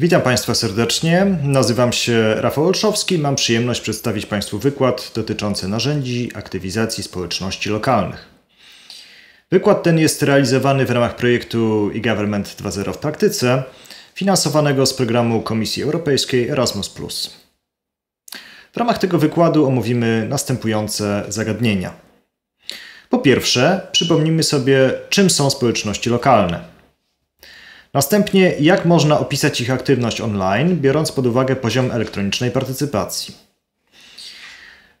Witam Państwa serdecznie. Nazywam się Rafał Olszowski. Mam przyjemność przedstawić Państwu wykład dotyczący narzędzi aktywizacji społeczności lokalnych. Wykład ten jest realizowany w ramach projektu e-Government 2.0 w praktyce, finansowanego z programu Komisji Europejskiej Erasmus. W ramach tego wykładu omówimy następujące zagadnienia. Po pierwsze, przypomnimy sobie, czym są społeczności lokalne. Następnie, jak można opisać ich aktywność online, biorąc pod uwagę poziom elektronicznej partycypacji?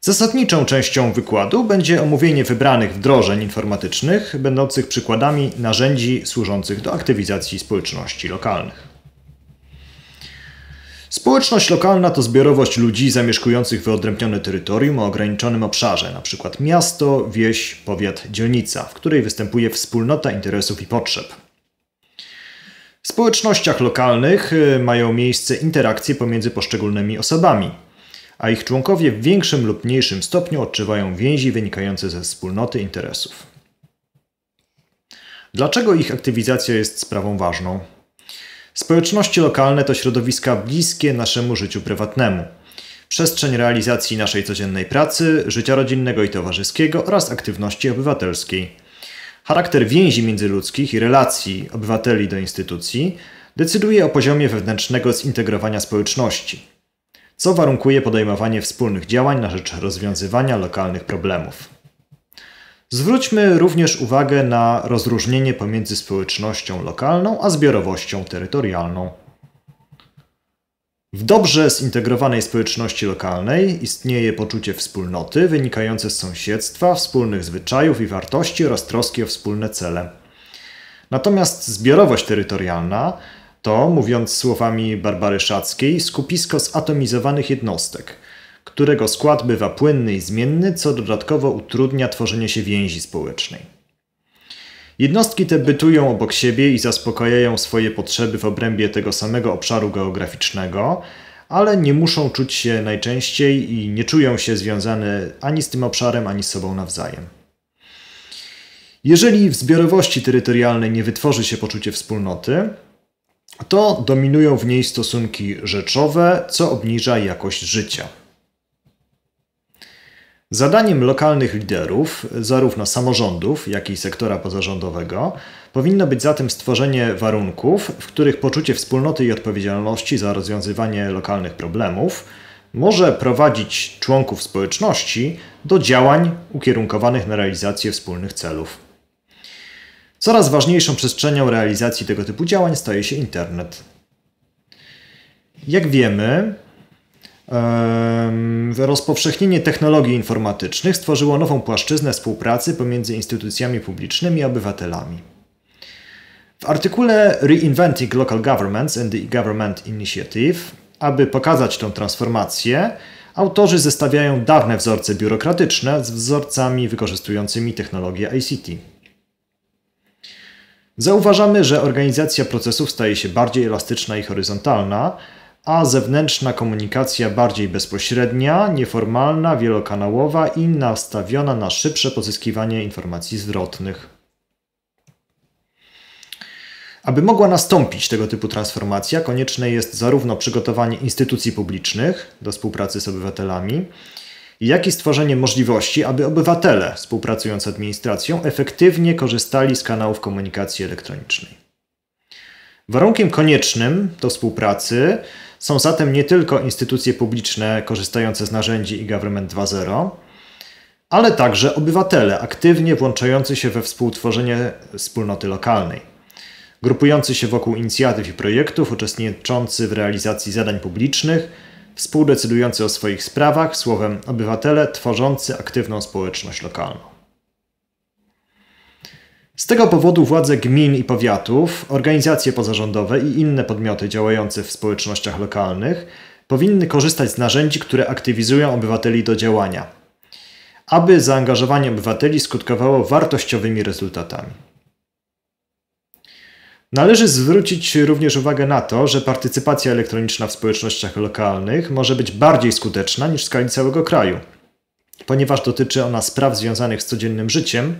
Zasadniczą częścią wykładu będzie omówienie wybranych wdrożeń informatycznych, będących przykładami narzędzi służących do aktywizacji społeczności lokalnych. Społeczność lokalna to zbiorowość ludzi zamieszkujących wyodrębnione terytorium o ograniczonym obszarze, np. miasto, wieś, powiat, dzielnica, w której występuje wspólnota interesów i potrzeb. W społecznościach lokalnych y, mają miejsce interakcje pomiędzy poszczególnymi osobami, a ich członkowie w większym lub mniejszym stopniu odczuwają więzi wynikające ze wspólnoty interesów. Dlaczego ich aktywizacja jest sprawą ważną? Społeczności lokalne to środowiska bliskie naszemu życiu prywatnemu. Przestrzeń realizacji naszej codziennej pracy, życia rodzinnego i towarzyskiego oraz aktywności obywatelskiej. Charakter więzi międzyludzkich i relacji obywateli do instytucji decyduje o poziomie wewnętrznego zintegrowania społeczności, co warunkuje podejmowanie wspólnych działań na rzecz rozwiązywania lokalnych problemów. Zwróćmy również uwagę na rozróżnienie pomiędzy społecznością lokalną a zbiorowością terytorialną. W dobrze zintegrowanej społeczności lokalnej istnieje poczucie wspólnoty wynikające z sąsiedztwa, wspólnych zwyczajów i wartości oraz troski o wspólne cele. Natomiast zbiorowość terytorialna to, mówiąc słowami Barbary Szackiej, skupisko zatomizowanych jednostek, którego skład bywa płynny i zmienny, co dodatkowo utrudnia tworzenie się więzi społecznej. Jednostki te bytują obok siebie i zaspokajają swoje potrzeby w obrębie tego samego obszaru geograficznego, ale nie muszą czuć się najczęściej i nie czują się związane ani z tym obszarem, ani z sobą nawzajem. Jeżeli w zbiorowości terytorialnej nie wytworzy się poczucie wspólnoty, to dominują w niej stosunki rzeczowe, co obniża jakość życia. Zadaniem lokalnych liderów, zarówno samorządów, jak i sektora pozarządowego, powinno być zatem stworzenie warunków, w których poczucie wspólnoty i odpowiedzialności za rozwiązywanie lokalnych problemów może prowadzić członków społeczności do działań ukierunkowanych na realizację wspólnych celów. Coraz ważniejszą przestrzenią realizacji tego typu działań staje się internet. Jak wiemy, Rozpowszechnienie technologii informatycznych stworzyło nową płaszczyznę współpracy pomiędzy instytucjami publicznymi i obywatelami. W artykule Reinventing Local Governments and the Government Initiative, aby pokazać tę transformację, autorzy zestawiają dawne wzorce biurokratyczne z wzorcami wykorzystującymi technologię ICT. Zauważamy, że organizacja procesów staje się bardziej elastyczna i horyzontalna, a zewnętrzna komunikacja bardziej bezpośrednia, nieformalna, wielokanałowa i nastawiona na szybsze pozyskiwanie informacji zwrotnych. Aby mogła nastąpić tego typu transformacja, konieczne jest zarówno przygotowanie instytucji publicznych do współpracy z obywatelami, jak i stworzenie możliwości, aby obywatele współpracując z administracją efektywnie korzystali z kanałów komunikacji elektronicznej. Warunkiem koniecznym do współpracy są zatem nie tylko instytucje publiczne korzystające z narzędzi e-government 2.0, ale także obywatele aktywnie włączający się we współtworzenie wspólnoty lokalnej, grupujący się wokół inicjatyw i projektów, uczestniczący w realizacji zadań publicznych, współdecydujący o swoich sprawach, słowem obywatele tworzący aktywną społeczność lokalną. Z tego powodu władze gmin i powiatów, organizacje pozarządowe i inne podmioty działające w społecznościach lokalnych powinny korzystać z narzędzi, które aktywizują obywateli do działania, aby zaangażowanie obywateli skutkowało wartościowymi rezultatami. Należy zwrócić również uwagę na to, że partycypacja elektroniczna w społecznościach lokalnych może być bardziej skuteczna niż w skali całego kraju, ponieważ dotyczy ona spraw związanych z codziennym życiem,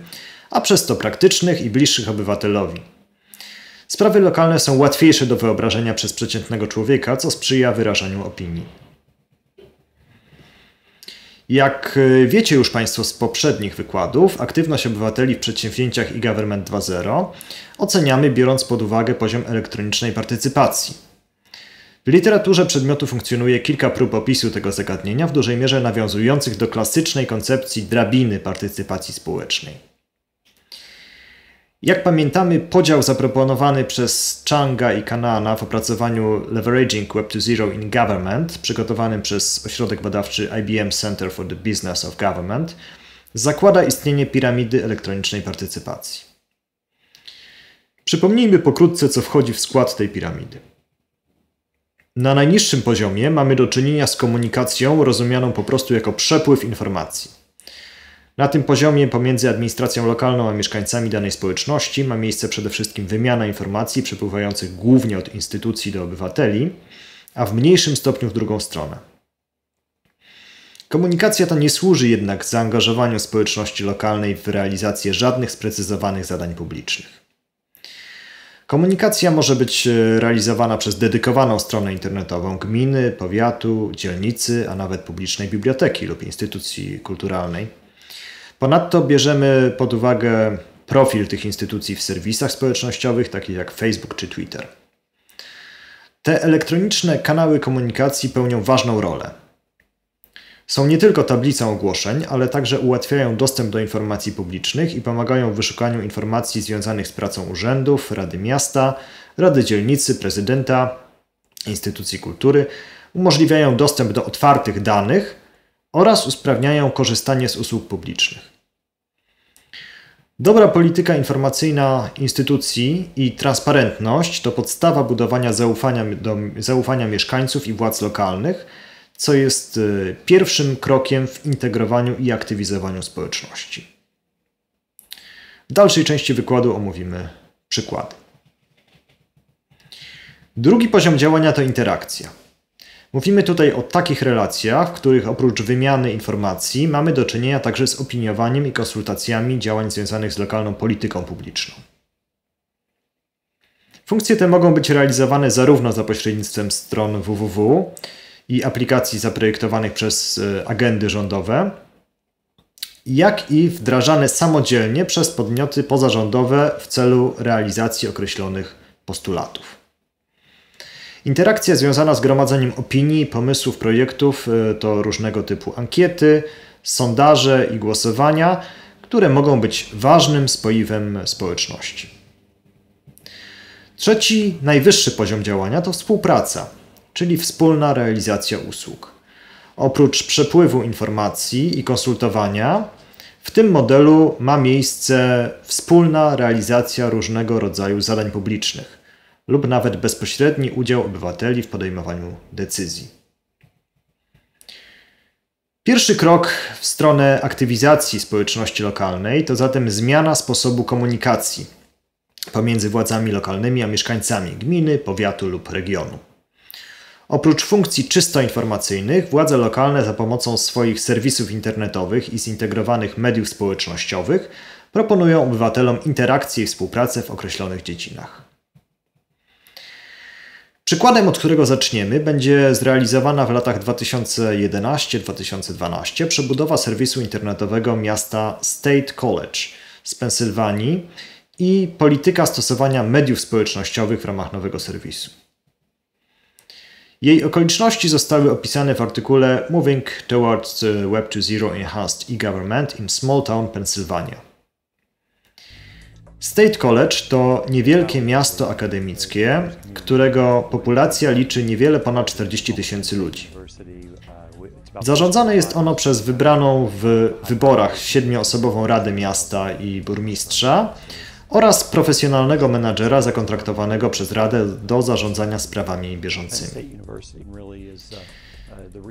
a przez to praktycznych i bliższych obywatelowi. Sprawy lokalne są łatwiejsze do wyobrażenia przez przeciętnego człowieka, co sprzyja wyrażaniu opinii. Jak e, wiecie już Państwo z poprzednich wykładów, aktywność obywateli w przedsięwzięciach i e Government 2.0 oceniamy biorąc pod uwagę poziom elektronicznej partycypacji. W literaturze przedmiotu funkcjonuje kilka prób opisu tego zagadnienia, w dużej mierze nawiązujących do klasycznej koncepcji drabiny partycypacji społecznej. Jak pamiętamy, podział zaproponowany przez Changa i Kanana w opracowaniu Leveraging Web 2.0 in Government, przygotowanym przez ośrodek badawczy IBM Center for the Business of Government, zakłada istnienie piramidy elektronicznej partycypacji. Przypomnijmy pokrótce, co wchodzi w skład tej piramidy. Na najniższym poziomie mamy do czynienia z komunikacją rozumianą po prostu jako przepływ informacji. Na tym poziomie pomiędzy administracją lokalną a mieszkańcami danej społeczności ma miejsce przede wszystkim wymiana informacji przepływających głównie od instytucji do obywateli, a w mniejszym stopniu w drugą stronę. Komunikacja ta nie służy jednak zaangażowaniu społeczności lokalnej w realizację żadnych sprecyzowanych zadań publicznych. Komunikacja może być e, realizowana przez dedykowaną stronę internetową gminy, powiatu, dzielnicy, a nawet publicznej biblioteki lub instytucji kulturalnej Ponadto bierzemy pod uwagę profil tych instytucji w serwisach społecznościowych, takich jak Facebook czy Twitter. Te elektroniczne kanały komunikacji pełnią ważną rolę. Są nie tylko tablicą ogłoszeń, ale także ułatwiają dostęp do informacji publicznych i pomagają w wyszukaniu informacji związanych z pracą urzędów, Rady Miasta, Rady Dzielnicy, Prezydenta, Instytucji Kultury. Umożliwiają dostęp do otwartych danych oraz usprawniają korzystanie z usług publicznych. Dobra polityka informacyjna instytucji i transparentność to podstawa budowania zaufania, do, zaufania mieszkańców i władz lokalnych, co jest y, pierwszym krokiem w integrowaniu i aktywizowaniu społeczności. W dalszej części wykładu omówimy przykłady. Drugi poziom działania to interakcja. Mówimy tutaj o takich relacjach, w których oprócz wymiany informacji mamy do czynienia także z opiniowaniem i konsultacjami działań związanych z lokalną polityką publiczną. Funkcje te mogą być realizowane zarówno za pośrednictwem stron www i aplikacji zaprojektowanych przez e, agendy rządowe, jak i wdrażane samodzielnie przez podmioty pozarządowe w celu realizacji określonych postulatów. Interakcja związana z gromadzeniem opinii, pomysłów, projektów e, to różnego typu ankiety, sondaże i głosowania, które mogą być ważnym spoiwem społeczności. Trzeci, najwyższy poziom działania to współpraca, czyli wspólna realizacja usług. Oprócz przepływu informacji i konsultowania, w tym modelu ma miejsce wspólna realizacja różnego rodzaju zadań publicznych lub nawet bezpośredni udział obywateli w podejmowaniu decyzji. Pierwszy krok w stronę aktywizacji społeczności lokalnej to zatem zmiana sposobu komunikacji pomiędzy władzami lokalnymi a mieszkańcami gminy, powiatu lub regionu. Oprócz funkcji czysto informacyjnych, władze lokalne za pomocą swoich serwisów internetowych i zintegrowanych mediów społecznościowych proponują obywatelom interakcję i współpracę w określonych dziedzinach. Przykładem, od którego zaczniemy, będzie zrealizowana w latach 2011-2012 przebudowa serwisu internetowego miasta State College z Pensylwanii i polityka stosowania mediów społecznościowych w ramach nowego serwisu. Jej okoliczności zostały opisane w artykule Moving Towards Web 2.0 Enhanced e-Government in Small Town Pennsylvania. State College to niewielkie miasto akademickie, którego populacja liczy niewiele ponad 40 tysięcy ludzi. Zarządzane jest ono przez wybraną w wyborach siedmioosobową Radę Miasta i burmistrza oraz profesjonalnego menadżera zakontraktowanego przez Radę do zarządzania sprawami bieżącymi.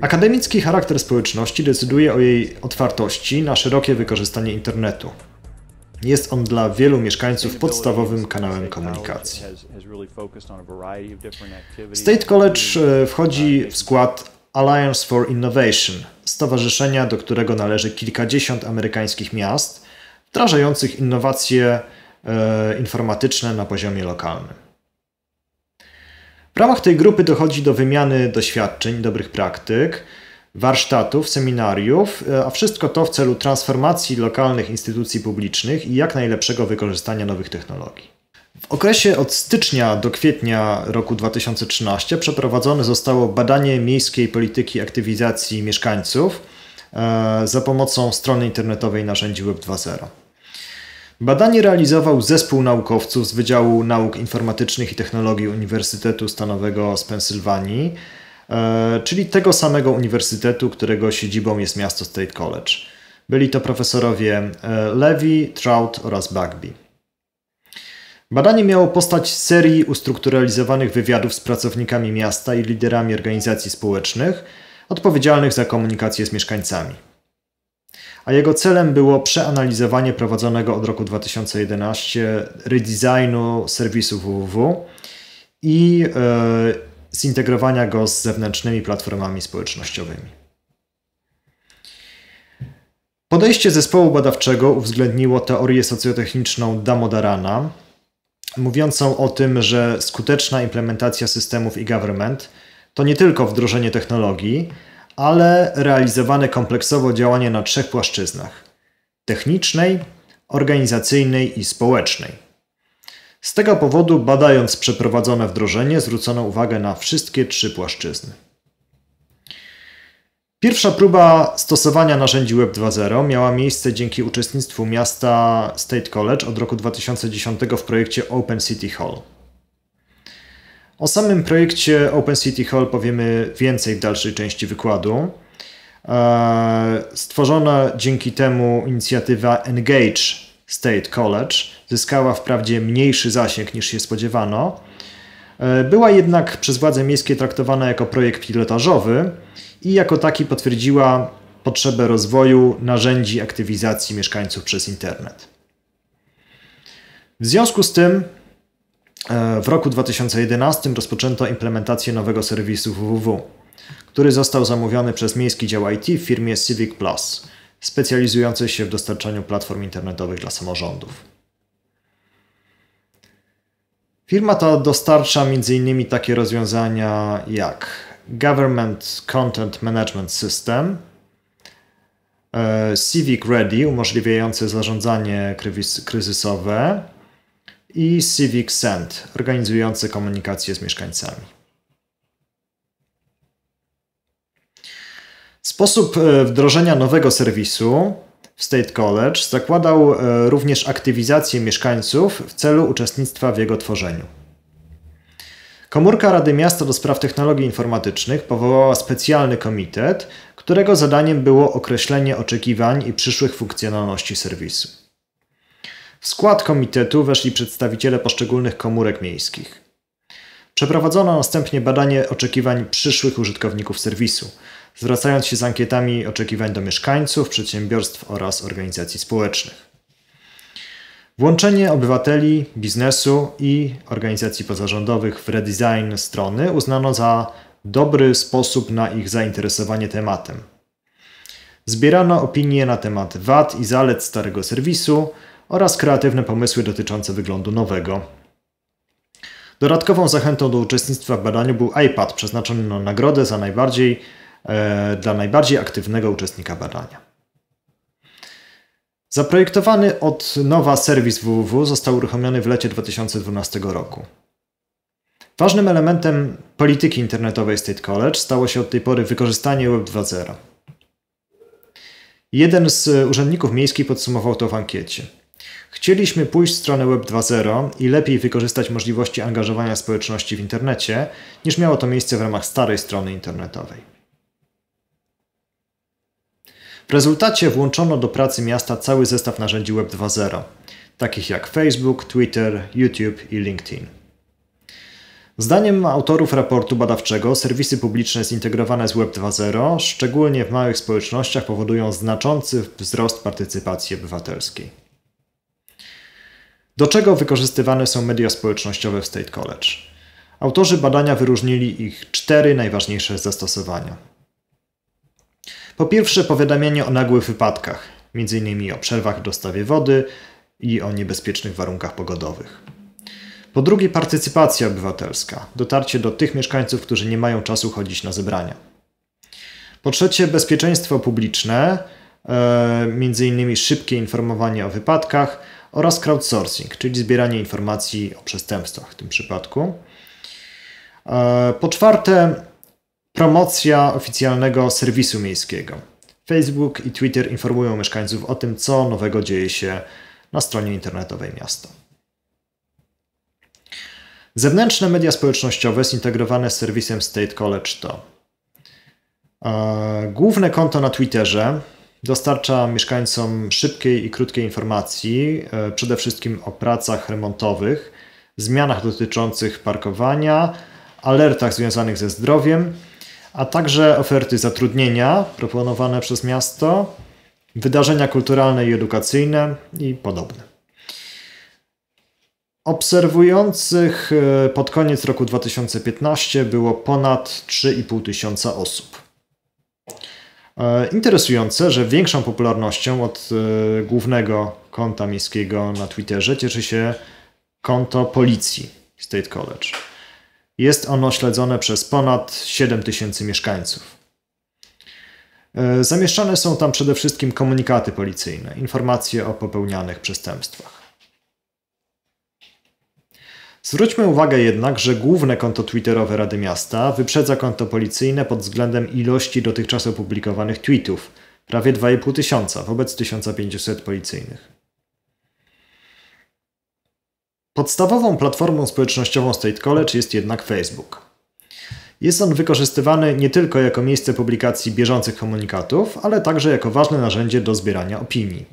Akademicki charakter społeczności decyduje o jej otwartości na szerokie wykorzystanie internetu. Jest on dla wielu mieszkańców podstawowym kanałem komunikacji. State College e, wchodzi w skład Alliance for Innovation, stowarzyszenia, do którego należy kilkadziesiąt amerykańskich miast, wdrażających innowacje e, informatyczne na poziomie lokalnym. W ramach tej grupy dochodzi do wymiany doświadczeń, dobrych praktyk, warsztatów, seminariów, e, a wszystko to w celu transformacji lokalnych instytucji publicznych i jak najlepszego wykorzystania nowych technologii. W okresie od stycznia do kwietnia roku 2013 przeprowadzone zostało badanie miejskiej polityki aktywizacji mieszkańców e, za pomocą strony internetowej narzędzi Web 2.0. Badanie realizował zespół naukowców z Wydziału Nauk Informatycznych i Technologii Uniwersytetu Stanowego z Pensylwanii E, czyli tego samego uniwersytetu, którego siedzibą jest miasto State College. Byli to profesorowie e, Levy, Trout oraz Bagby. Badanie miało postać serii ustrukturalizowanych wywiadów z pracownikami miasta i liderami organizacji społecznych odpowiedzialnych za komunikację z mieszkańcami. A jego celem było przeanalizowanie prowadzonego od roku 2011 redesignu serwisu www i yy, zintegrowania go z zewnętrznymi platformami społecznościowymi. Podejście zespołu badawczego uwzględniło teorię socjotechniczną Damodarana, mówiącą o tym, że skuteczna implementacja systemów i government to nie tylko wdrożenie technologii, ale realizowane kompleksowo działanie na trzech płaszczyznach: technicznej, organizacyjnej i społecznej. Z tego powodu, badając przeprowadzone wdrożenie, zwrócono uwagę na wszystkie trzy płaszczyzny. Pierwsza próba stosowania narzędzi Web 2.0 miała miejsce dzięki uczestnictwu miasta State College od roku 2010 w projekcie Open City Hall. O samym projekcie Open City Hall powiemy więcej w dalszej części wykładu. E, stworzona dzięki temu inicjatywa Engage State College zyskała wprawdzie mniejszy zasięg niż się spodziewano, e, była jednak przez władze miejskie traktowana jako projekt pilotażowy i jako taki potwierdziła potrzebę rozwoju narzędzi aktywizacji mieszkańców przez internet. W związku z tym e, w roku 2011 rozpoczęto implementację nowego serwisu www, który został zamówiony przez miejski dział IT w firmie Civic Plus, specjalizującej się w dostarczaniu platform internetowych dla samorządów. Firma ta dostarcza m.in. takie rozwiązania jak Government Content Management System, e, Civic Ready umożliwiające zarządzanie kryzysowe i Civic Send organizujące komunikację z mieszkańcami. Sposób e, wdrożenia nowego serwisu State College zakładał e, również aktywizację mieszkańców w celu uczestnictwa w jego tworzeniu. Komórka Rady Miasta do spraw technologii informatycznych powołała specjalny komitet, którego zadaniem było określenie oczekiwań i przyszłych funkcjonalności serwisu. W skład komitetu weszli przedstawiciele poszczególnych komórek miejskich. Przeprowadzono następnie badanie oczekiwań przyszłych użytkowników serwisu, zwracając się z ankietami oczekiwań do mieszkańców, przedsiębiorstw oraz organizacji społecznych. Włączenie obywateli, biznesu i organizacji pozarządowych w redesign strony uznano za dobry sposób na ich zainteresowanie tematem. Zbierano opinie na temat wad i zalet starego serwisu oraz kreatywne pomysły dotyczące wyglądu nowego. Dodatkową zachętą do uczestnictwa w badaniu był iPad przeznaczony na nagrodę za najbardziej E, dla najbardziej aktywnego uczestnika badania. Zaprojektowany od nowa serwis www został uruchomiony w lecie 2012 roku. Ważnym elementem polityki internetowej State College stało się od tej pory wykorzystanie Web 2.0. Jeden z urzędników miejskich podsumował to w ankiecie. Chcieliśmy pójść w stronę Web 2.0 i lepiej wykorzystać możliwości angażowania społeczności w internecie, niż miało to miejsce w ramach starej strony internetowej. W rezultacie włączono do pracy miasta cały zestaw narzędzi Web 2.0, takich jak Facebook, Twitter, YouTube i LinkedIn. Zdaniem autorów raportu badawczego, serwisy publiczne zintegrowane z Web 2.0, szczególnie w małych społecznościach, powodują znaczący wzrost partycypacji obywatelskiej. Do czego wykorzystywane są media społecznościowe w State College? Autorzy badania wyróżnili ich cztery najważniejsze zastosowania. Po pierwsze, powiadamianie o nagłych wypadkach, m.in. o przerwach w dostawie wody i o niebezpiecznych warunkach pogodowych. Po drugie, partycypacja obywatelska, dotarcie do tych mieszkańców, którzy nie mają czasu chodzić na zebrania. Po trzecie, bezpieczeństwo publiczne, e, m.in. szybkie informowanie o wypadkach oraz crowdsourcing, czyli zbieranie informacji o przestępstwach w tym przypadku. E, po czwarte, Promocja oficjalnego serwisu miejskiego. Facebook i Twitter informują mieszkańców o tym, co nowego dzieje się na stronie internetowej miasta. Zewnętrzne media społecznościowe zintegrowane z serwisem State College to e, główne konto na Twitterze dostarcza mieszkańcom szybkiej i krótkiej informacji, e, przede wszystkim o pracach remontowych, zmianach dotyczących parkowania, alertach związanych ze zdrowiem, a także oferty zatrudnienia proponowane przez miasto, wydarzenia kulturalne i edukacyjne i podobne. Obserwujących e, pod koniec roku 2015 było ponad 3,5 tysiąca osób. E, interesujące, że większą popularnością od e, głównego konta miejskiego na Twitterze cieszy się konto policji State College. Jest ono śledzone przez ponad 7 tysięcy mieszkańców. E, zamieszczane są tam przede wszystkim komunikaty policyjne, informacje o popełnianych przestępstwach. Zwróćmy uwagę jednak, że główne konto twitterowe Rady Miasta wyprzedza konto policyjne pod względem ilości dotychczas opublikowanych tweetów prawie 2,5 tysiąca wobec 1500 policyjnych. Podstawową platformą społecznościową State College jest jednak Facebook. Jest on wykorzystywany nie tylko jako miejsce publikacji bieżących komunikatów, ale także jako ważne narzędzie do zbierania opinii.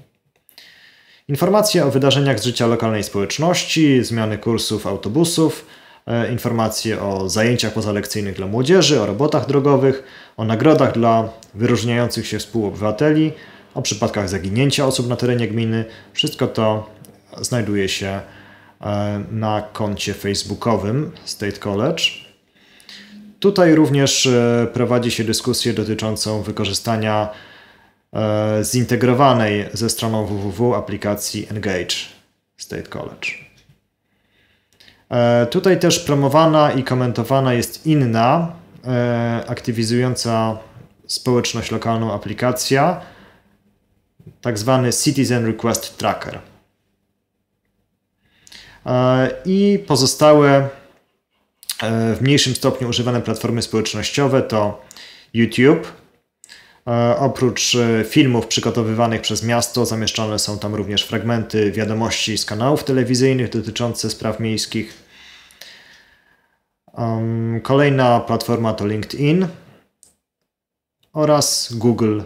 Informacje o wydarzeniach z życia lokalnej społeczności, zmiany kursów autobusów, e, informacje o zajęciach pozalekcyjnych dla młodzieży, o robotach drogowych, o nagrodach dla wyróżniających się współobywateli, o przypadkach zaginięcia osób na terenie gminy. Wszystko to znajduje się E, na koncie facebookowym State College. Tutaj również e, prowadzi się dyskusję dotyczącą wykorzystania e, zintegrowanej ze stroną www aplikacji Engage State College. Tutaj też promowana i komentowana jest inna, aktywizująca społeczność lokalną aplikacja, tak zwany Citizen Request Tracker. E, i pozostałe e, w mniejszym stopniu używane platformy społecznościowe to YouTube. E, oprócz filmów przygotowywanych przez miasto, zamieszczone są tam również fragmenty wiadomości z kanałów telewizyjnych dotyczące spraw miejskich. Kolejna platforma to LinkedIn oraz Google.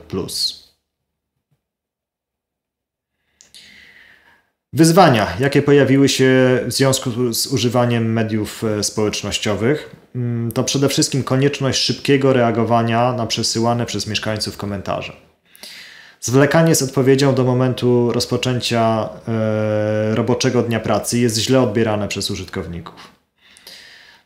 Wyzwania, jakie pojawiły się w związku z używaniem mediów e, społecznościowych, mm, to przede wszystkim konieczność szybkiego reagowania na przesyłane przez mieszkańców komentarze. Zwlekanie z odpowiedzią do momentu rozpoczęcia e, roboczego dnia pracy jest źle odbierane przez użytkowników.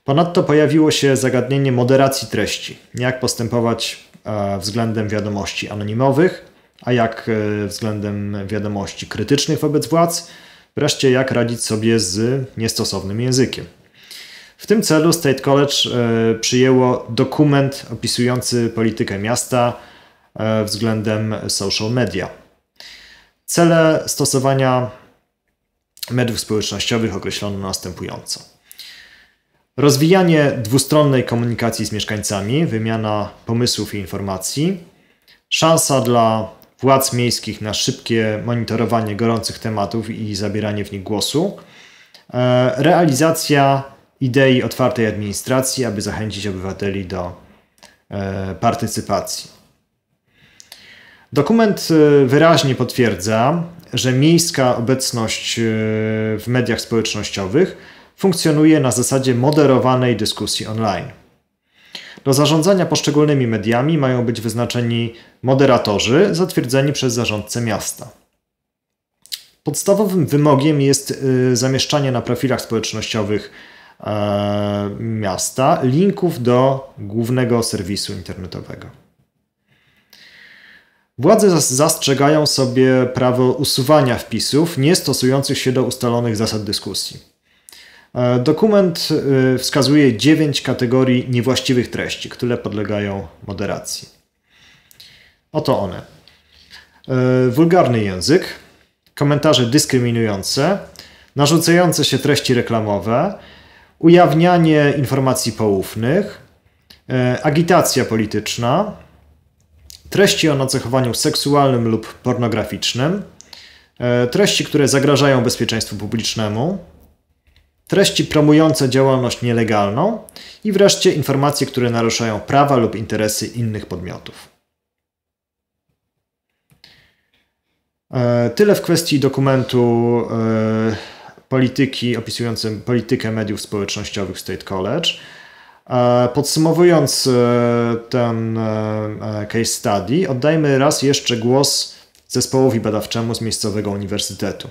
Ponadto pojawiło się zagadnienie moderacji treści, jak postępować e, względem wiadomości anonimowych a jak e, względem wiadomości krytycznych wobec władz, wreszcie jak radzić sobie z niestosownym językiem. W tym celu State College e, przyjęło dokument opisujący politykę miasta e, względem social media. Cele stosowania mediów społecznościowych określono następująco. Rozwijanie dwustronnej komunikacji z mieszkańcami, wymiana pomysłów i informacji, szansa dla władz miejskich na szybkie monitorowanie gorących tematów i zabieranie w nich głosu, e, realizacja idei otwartej administracji, aby zachęcić obywateli do e, partycypacji. Dokument e, wyraźnie potwierdza, że miejska obecność w mediach społecznościowych funkcjonuje na zasadzie moderowanej dyskusji online. Do zarządzania poszczególnymi mediami mają być wyznaczeni moderatorzy zatwierdzeni przez zarządcę miasta. Podstawowym wymogiem jest y, zamieszczanie na profilach społecznościowych e, miasta linków do głównego serwisu internetowego. Władze zastrzegają sobie prawo usuwania wpisów nie stosujących się do ustalonych zasad dyskusji. E, dokument e, wskazuje 9 kategorii niewłaściwych treści, które podlegają moderacji. Oto one. E, wulgarny język, komentarze dyskryminujące, narzucające się treści reklamowe, ujawnianie informacji poufnych, agitacja polityczna, treści o nacechowaniu seksualnym lub pornograficznym, treści, które zagrażają bezpieczeństwu publicznemu, treści promujące działalność nielegalną i wreszcie informacje, które naruszają prawa lub interesy innych podmiotów. E, tyle w kwestii dokumentu e, polityki opisującym politykę mediów społecznościowych State College. E, podsumowując ten case study, oddajmy raz jeszcze głos zespołowi badawczemu z miejscowego uniwersytetu.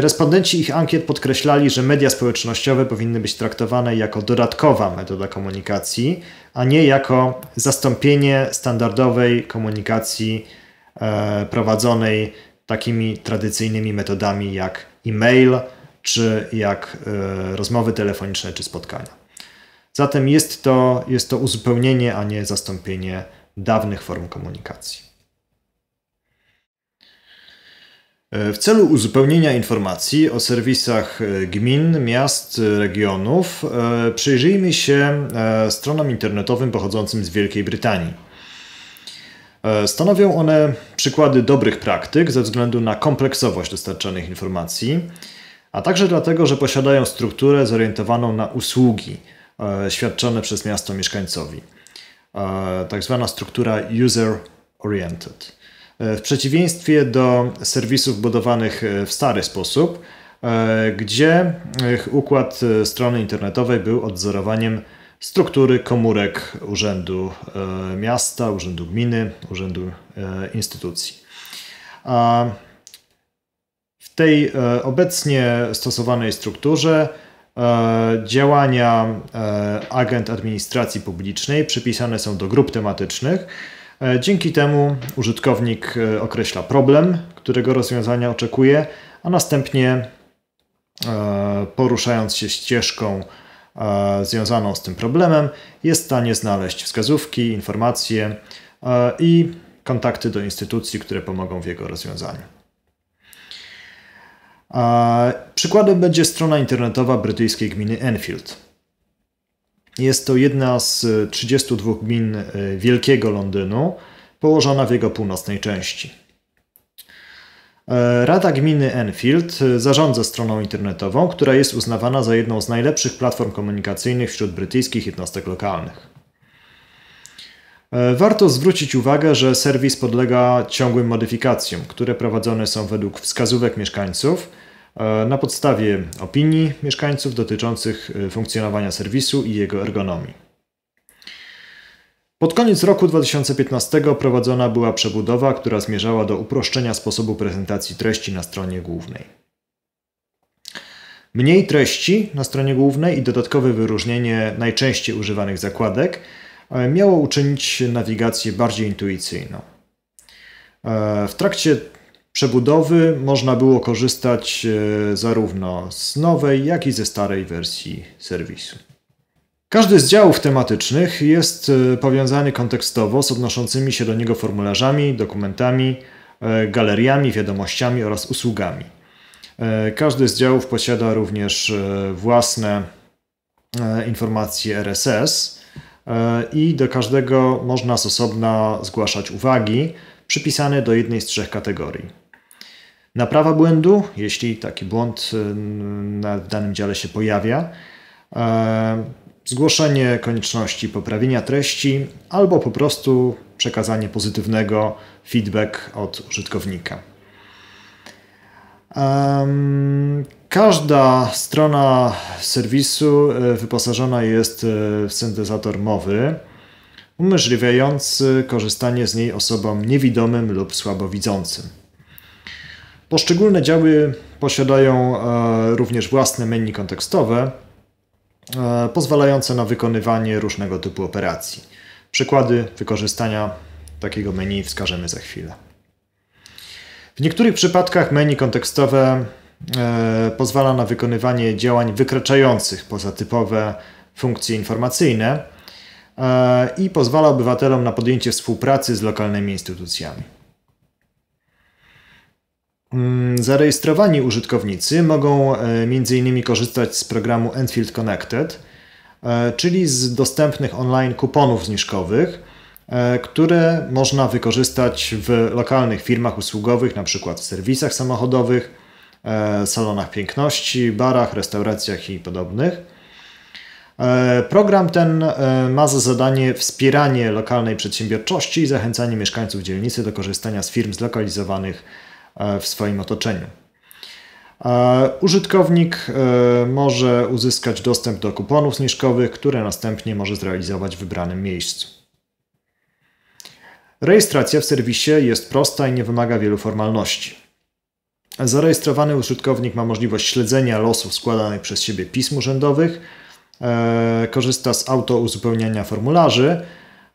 Respondenci ich ankiet podkreślali, że media społecznościowe powinny być traktowane jako dodatkowa metoda komunikacji, a nie jako zastąpienie standardowej komunikacji e, prowadzonej takimi tradycyjnymi metodami jak e-mail czy jak e, rozmowy telefoniczne czy spotkania. Zatem jest to, jest to uzupełnienie, a nie zastąpienie dawnych form komunikacji. W celu uzupełnienia informacji o serwisach e, gmin, miast, e, regionów, e, przyjrzyjmy się stronom internetowym pochodzącym z Wielkiej Brytanii. Stanowią one przykłady dobrych praktyk ze względu na kompleksowość dostarczanych informacji, a także dlatego, że posiadają strukturę zorientowaną na usługi świadczone przez miasto mieszkańcowi, tak zwana struktura user-oriented. E, w przeciwieństwie do serwisów budowanych e, w stary sposób, e, gdzie układ strony internetowej był odzorowaniem struktury komórek Urzędu Miasta, Urzędu Gminy, Urzędu Instytucji. A w tej obecnie stosowanej strukturze działania agent administracji publicznej przypisane są do grup tematycznych, E, dzięki temu użytkownik e, określa problem, którego rozwiązania oczekuje, a następnie e, poruszając się ścieżką związaną z tym problemem, jest w stanie znaleźć wskazówki, informacje i kontakty do instytucji, które pomogą w jego rozwiązaniu. Przykładem będzie strona internetowa brytyjskiej gminy Enfield. Jest to jedna z 32 e, gmin e, Wielkiego Londynu, położona w jego północnej części. E, Rada Gminy Enfield zarządza stroną internetową, która jest uznawana za jedną z najlepszych platform komunikacyjnych wśród brytyjskich jednostek lokalnych. Warto zwrócić uwagę, że serwis podlega ciągłym modyfikacjom, które prowadzone są według wskazówek mieszkańców E, na podstawie opinii mieszkańców dotyczących e, funkcjonowania serwisu i jego ergonomii. Pod koniec roku 2015 prowadzona była przebudowa, która zmierzała do uproszczenia sposobu prezentacji treści na stronie głównej. Mniej treści na stronie głównej i dodatkowe wyróżnienie najczęściej używanych zakładek e, miało uczynić nawigację bardziej intuicyjną. W trakcie przebudowy można było korzystać e, zarówno z nowej, jak i ze starej wersji serwisu. Każdy z działów tematycznych jest e, powiązany kontekstowo z odnoszącymi się do niego formularzami, dokumentami, e, galeriami, wiadomościami oraz usługami. Każdy z działów posiada również własne informacje RSS i do każdego można z osobna zgłaszać uwagi, przypisany do jednej z trzech kategorii. Naprawa błędu, jeśli taki błąd y, w danym dziale się pojawia, e, zgłoszenie konieczności poprawienia treści albo po prostu przekazanie pozytywnego feedback od użytkownika. Każda strona serwisu e, wyposażona jest e, w syntezator mowy umożliwiający korzystanie z niej osobom niewidomym lub słabowidzącym. Poszczególne działy posiadają e, również własne menu kontekstowe, e, pozwalające na wykonywanie różnego typu operacji. Przykłady wykorzystania takiego menu wskażemy za chwilę. W niektórych przypadkach menu kontekstowe e, pozwala na wykonywanie działań wykraczających poza typowe funkcje informacyjne, i pozwala obywatelom na podjęcie współpracy z lokalnymi instytucjami. Mm, zarejestrowani użytkownicy mogą e, m.in. korzystać z programu Enfield Connected, e, czyli z dostępnych online kuponów zniżkowych, e, które można wykorzystać w lokalnych firmach usługowych, np. w serwisach samochodowych, salonach piękności, barach, restauracjach i podobnych. E, program ten e, ma za zadanie wspieranie lokalnej przedsiębiorczości i zachęcanie mieszkańców dzielnicy do korzystania z firm zlokalizowanych e, w swoim otoczeniu. Użytkownik może uzyskać dostęp do kuponów zniżkowych, które następnie może zrealizować w wybranym miejscu. Rejestracja w serwisie jest prosta i nie wymaga wielu formalności. Zarejestrowany użytkownik ma możliwość śledzenia losów składanych przez siebie pism urzędowych, E, korzysta z auto uzupełniania formularzy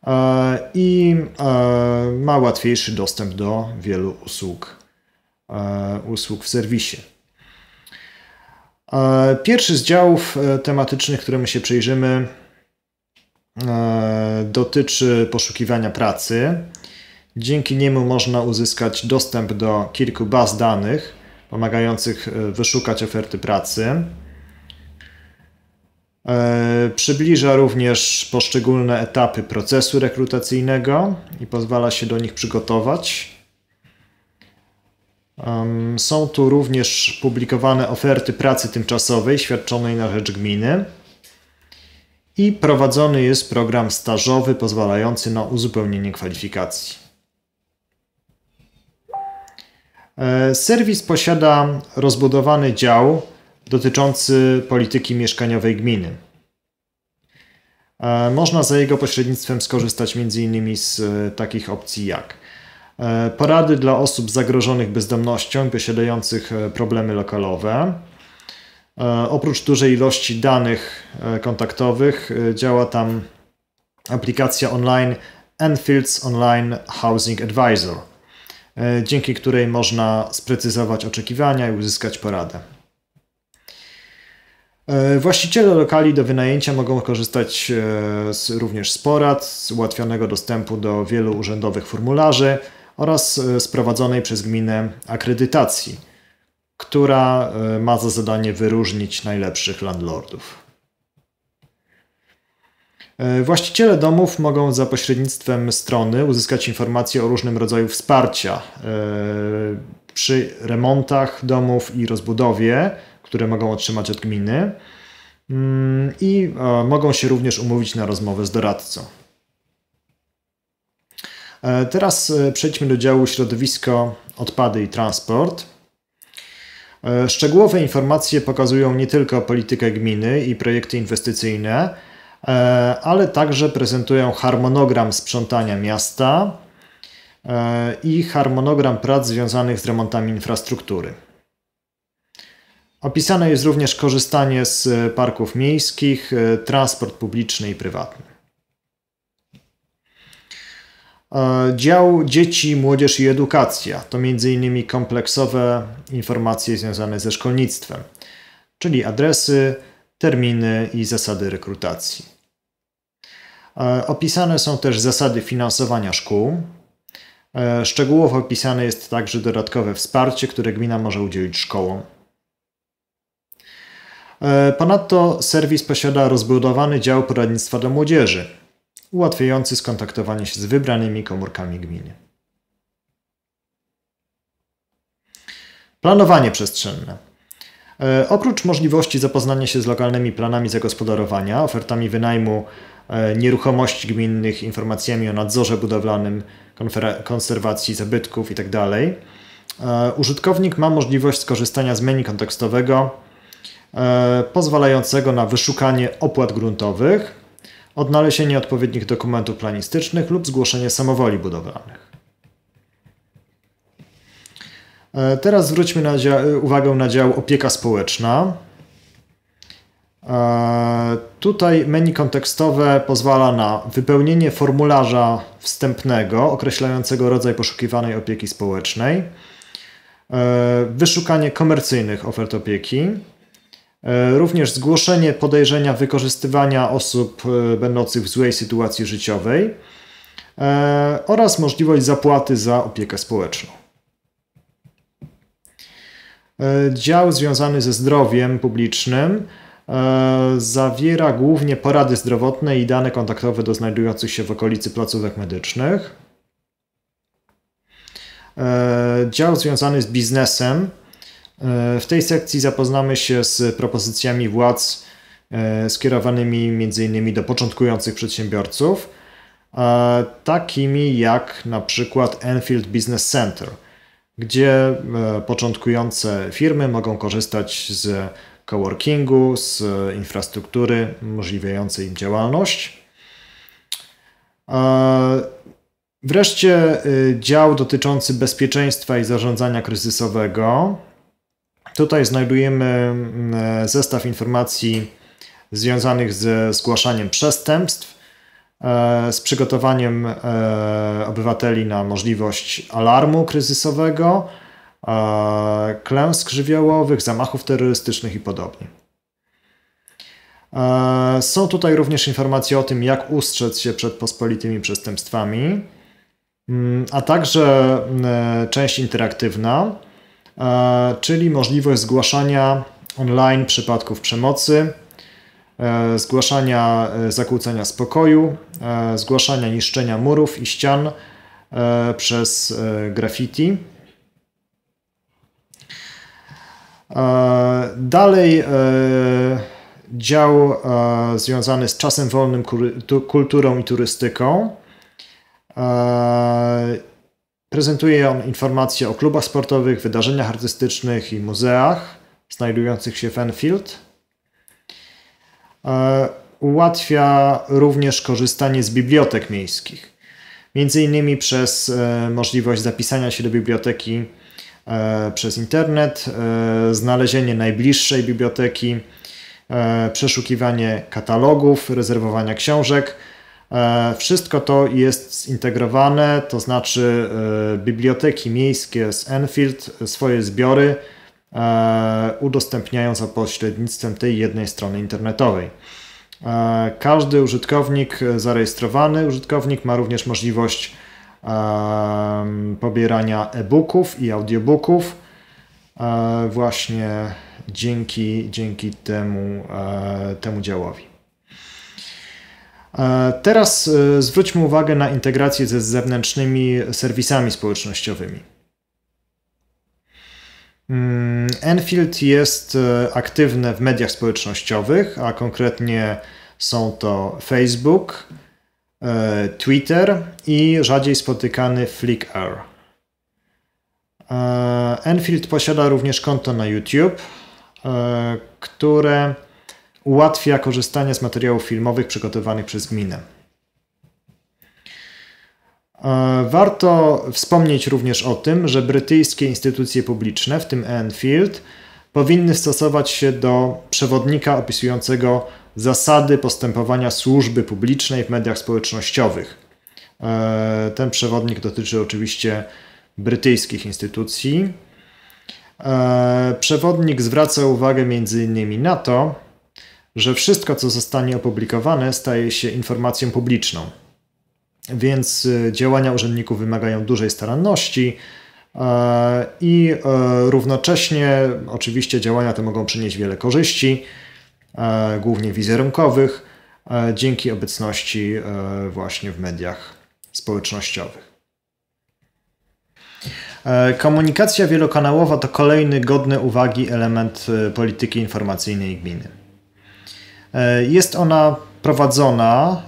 e, i e, ma łatwiejszy dostęp do wielu usług, usług w serwisie. Pierwszy z działów tematycznych, któremu się przyjrzymy, dotyczy poszukiwania pracy. Dzięki niemu można uzyskać dostęp do kilku baz danych pomagających wyszukać oferty pracy. E, przybliża również poszczególne etapy procesu rekrutacyjnego i pozwala się do nich przygotować. Są tu również publikowane oferty pracy tymczasowej świadczonej na rzecz gminy i prowadzony jest program stażowy pozwalający na uzupełnienie kwalifikacji. E, serwis posiada rozbudowany dział dotyczący polityki mieszkaniowej gminy. E, można za jego pośrednictwem skorzystać m.in. z e, takich opcji jak e, porady dla osób zagrożonych bezdomnością i posiadających problemy lokalowe. Oprócz dużej ilości danych kontaktowych działa tam aplikacja online Enfields Online Housing Advisor, dzięki której można sprecyzować oczekiwania i uzyskać poradę. E, właściciele lokali do wynajęcia mogą korzystać e, z, również z porad, z ułatwionego dostępu do wielu urzędowych formularzy oraz e, sprowadzonej przez gminę akredytacji, która ma za zadanie wyróżnić najlepszych landlordów. Właściciele domów mogą za pośrednictwem strony uzyskać informacje o różnym rodzaju wsparcia przy remontach domów i rozbudowie, które mogą otrzymać od gminy mm, i e, mogą się również umówić na rozmowę z doradcą. E, teraz e, przejdźmy do działu środowisko, odpady i transport. Szczegółowe informacje pokazują nie tylko politykę gminy i projekty inwestycyjne, ale także prezentują harmonogram sprzątania miasta i harmonogram prac związanych z remontami infrastruktury. Opisane jest również korzystanie z e, parków miejskich, e, transport publiczny i prywatny. E, dział Dzieci, Młodzież i Edukacja to m.in. kompleksowe informacje związane ze szkolnictwem, czyli adresy, terminy i zasady rekrutacji. Opisane są też zasady finansowania szkół. Szczegółowo opisane jest także dodatkowe wsparcie, które gmina może udzielić szkołom E, Ponadto serwis posiada rozbudowany dział poradnictwa dla młodzieży, ułatwiający skontaktowanie się z wybranymi komórkami gminy. Planowanie przestrzenne. E, Oprócz możliwości zapoznania się z lokalnymi planami zagospodarowania, ofertami wynajmu e, nieruchomości gminnych, informacjami o nadzorze budowlanym, konserwacji zabytków itd., tak użytkownik ma możliwość skorzystania z menu kontekstowego E, pozwalającego na wyszukanie opłat gruntowych, odnalezienie odpowiednich dokumentów planistycznych lub zgłoszenie samowoli budowlanych. E, teraz zwróćmy na uwagę na dział opieka społeczna. E, tutaj menu kontekstowe pozwala na wypełnienie formularza wstępnego określającego rodzaj poszukiwanej opieki społecznej, wyszukanie komercyjnych ofert opieki, E, również zgłoszenie podejrzenia wykorzystywania osób e, będących w złej sytuacji życiowej e, oraz możliwość zapłaty za opiekę społeczną. Dział związany ze zdrowiem publicznym zawiera głównie porady zdrowotne i dane kontaktowe do znajdujących się w okolicy placówek medycznych. Dział związany z biznesem E, w tej sekcji zapoznamy się z propozycjami władz e, skierowanymi m.in. do początkujących przedsiębiorców, takimi jak na przykład Enfield Business Center, gdzie e, początkujące firmy mogą korzystać z coworkingu, z infrastruktury umożliwiającej im działalność. Wreszcie dział dotyczący bezpieczeństwa i zarządzania kryzysowego. Tutaj znajdujemy mm, e, zestaw informacji związanych ze zgłaszaniem przestępstw, e, z przygotowaniem e, obywateli na możliwość alarmu kryzysowego, klęsk żywiołowych, zamachów terrorystycznych i podobnie. Są tutaj również informacje o tym, jak ustrzec się przed pospolitymi przestępstwami, mm, a także mm, część interaktywna, E, czyli możliwość zgłaszania online przypadków przemocy, e, zgłaszania e, zakłócenia spokoju, zgłaszania niszczenia murów i ścian przez graffiti. Dalej dział związany z czasem wolnym, kulturą i turystyką. Prezentuje on informacje o klubach sportowych, wydarzeniach artystycznych i muzeach znajdujących się w Enfield. E, ułatwia również korzystanie z bibliotek miejskich, między innymi przez e, możliwość zapisania się do biblioteki e, przez internet, znalezienie najbliższej biblioteki, przeszukiwanie katalogów, rezerwowania książek, E, wszystko to jest zintegrowane, to znaczy e, biblioteki miejskie z Enfield e, swoje zbiory udostępniają za pośrednictwem tej jednej strony internetowej. Każdy użytkownik zarejestrowany, użytkownik ma również możliwość pobierania e-booków i audiobooków właśnie dzięki, dzięki temu, temu działowi. E, teraz e, zwróćmy uwagę na integrację ze zewnętrznymi serwisami społecznościowymi. Mm, Enfield jest e, aktywne w mediach społecznościowych, a konkretnie są to Facebook, Twitter i rzadziej spotykany Flickr. Enfield posiada również konto na YouTube, które ułatwia korzystanie z materiałów filmowych przygotowanych przez gminę. E, warto wspomnieć również o tym, że brytyjskie instytucje publiczne, w tym Enfield, powinny stosować się do przewodnika opisującego zasady postępowania służby publicznej w mediach społecznościowych. E, ten przewodnik dotyczy oczywiście brytyjskich instytucji. E, przewodnik zwraca uwagę m.in. na to, że wszystko, co zostanie opublikowane, staje się informacją publiczną. Więc e, działania urzędników wymagają dużej staranności e, i e, równocześnie oczywiście działania te mogą przynieść wiele korzyści, głównie wizerunkowych, dzięki obecności właśnie w mediach społecznościowych. Komunikacja wielokanałowa to kolejny godny uwagi element polityki informacyjnej gminy. E, jest ona prowadzona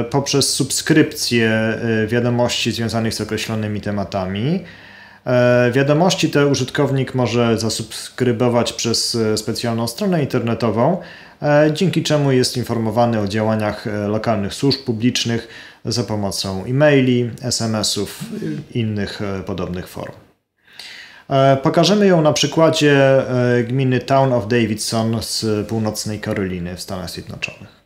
e, poprzez subskrypcję e, wiadomości związanych z określonymi tematami. Wiadomości te użytkownik może zasubskrybować przez specjalną stronę internetową, dzięki czemu jest informowany o działaniach lokalnych służb publicznych za pomocą e-maili, SMS-ów i innych podobnych form. E, pokażemy ją na przykładzie e, gminy Town of Davidson z północnej Karoliny w Stanach Zjednoczonych.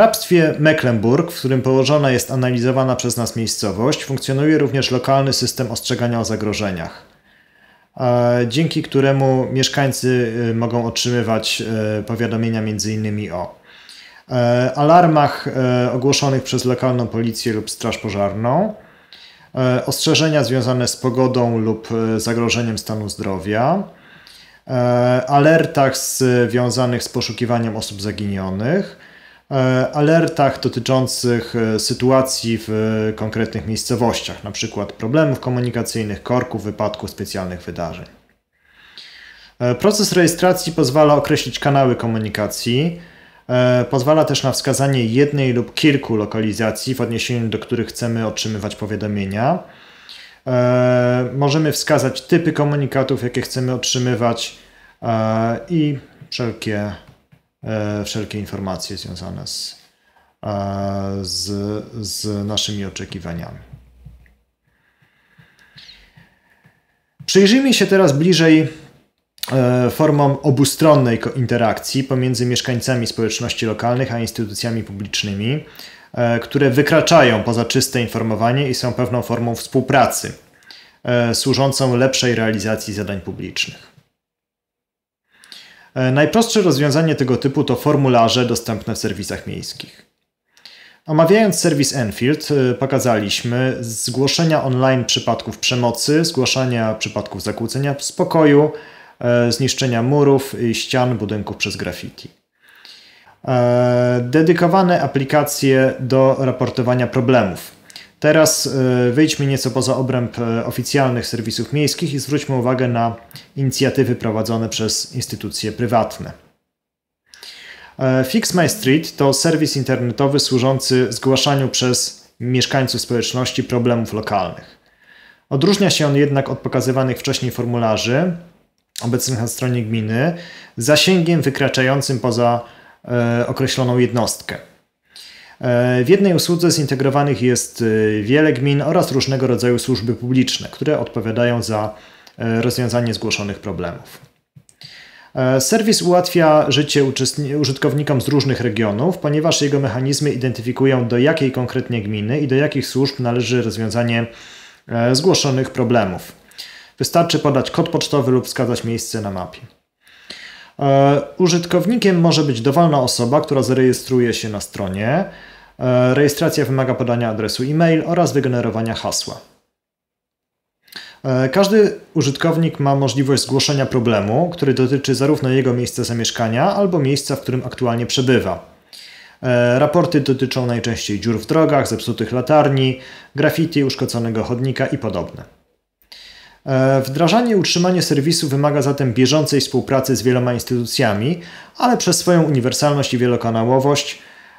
hrabstwie Mecklenburg, w którym położona jest analizowana przez nas miejscowość, funkcjonuje również lokalny system ostrzegania o zagrożeniach, e, dzięki któremu mieszkańcy e, mogą otrzymywać e, powiadomienia m.in. o alarmach ogłoszonych przez lokalną policję lub straż pożarną, ostrzeżenia związane z pogodą lub zagrożeniem stanu zdrowia, alertach związanych z poszukiwaniem osób zaginionych, E, alertach dotyczących e, sytuacji w e, konkretnych miejscowościach, np. problemów komunikacyjnych, korków, wypadków, specjalnych wydarzeń. Proces rejestracji pozwala określić kanały komunikacji, pozwala też na wskazanie jednej lub kilku lokalizacji, w odniesieniu do których chcemy otrzymywać powiadomienia. Możemy wskazać typy komunikatów, jakie chcemy otrzymywać i wszelkie E, wszelkie informacje związane z, e, z, z naszymi oczekiwaniami. Przyjrzyjmy się teraz bliżej e, formom obustronnej interakcji pomiędzy mieszkańcami społeczności lokalnych a instytucjami publicznymi, które wykraczają poza czyste informowanie i są pewną formą współpracy służącą lepszej realizacji zadań publicznych. E, najprostsze rozwiązanie tego typu to formularze dostępne w serwisach miejskich. Omawiając serwis Enfield, e, pokazaliśmy zgłoszenia online przypadków przemocy, zgłaszania przypadków zakłócenia w spokoju, e, zniszczenia murów i ścian budynków przez graffiti. Dedykowane aplikacje do raportowania problemów, Teraz e, wyjdźmy nieco poza obręb e, oficjalnych serwisów miejskich i zwróćmy uwagę na inicjatywy prowadzone przez instytucje prywatne. E, Fix My Street to serwis internetowy służący zgłaszaniu przez mieszkańców społeczności problemów lokalnych. Odróżnia się on jednak od pokazywanych wcześniej formularzy obecnych na stronie gminy zasięgiem wykraczającym poza określoną jednostkę. E, w jednej usłudze zintegrowanych jest e, wiele gmin oraz różnego rodzaju służby publiczne, które odpowiadają za e, rozwiązanie zgłoszonych problemów. Serwis ułatwia życie użytkownikom z różnych regionów, ponieważ jego mechanizmy identyfikują do jakiej konkretnie gminy i do jakich służb należy rozwiązanie zgłoszonych problemów. Wystarczy podać kod pocztowy lub wskazać miejsce na mapie. Użytkownikiem może być dowolna osoba, która zarejestruje się na stronie. E, rejestracja wymaga podania adresu e-mail oraz wygenerowania hasła. E, każdy użytkownik ma możliwość zgłoszenia problemu, który dotyczy zarówno jego miejsca zamieszkania, albo miejsca, w którym aktualnie przebywa. E, raporty dotyczą najczęściej dziur w drogach, zepsutych latarni, graffiti, uszkodzonego chodnika i podobne. Wdrażanie i utrzymanie serwisu wymaga zatem bieżącej współpracy z wieloma instytucjami, ale przez swoją uniwersalność i wielokanałowość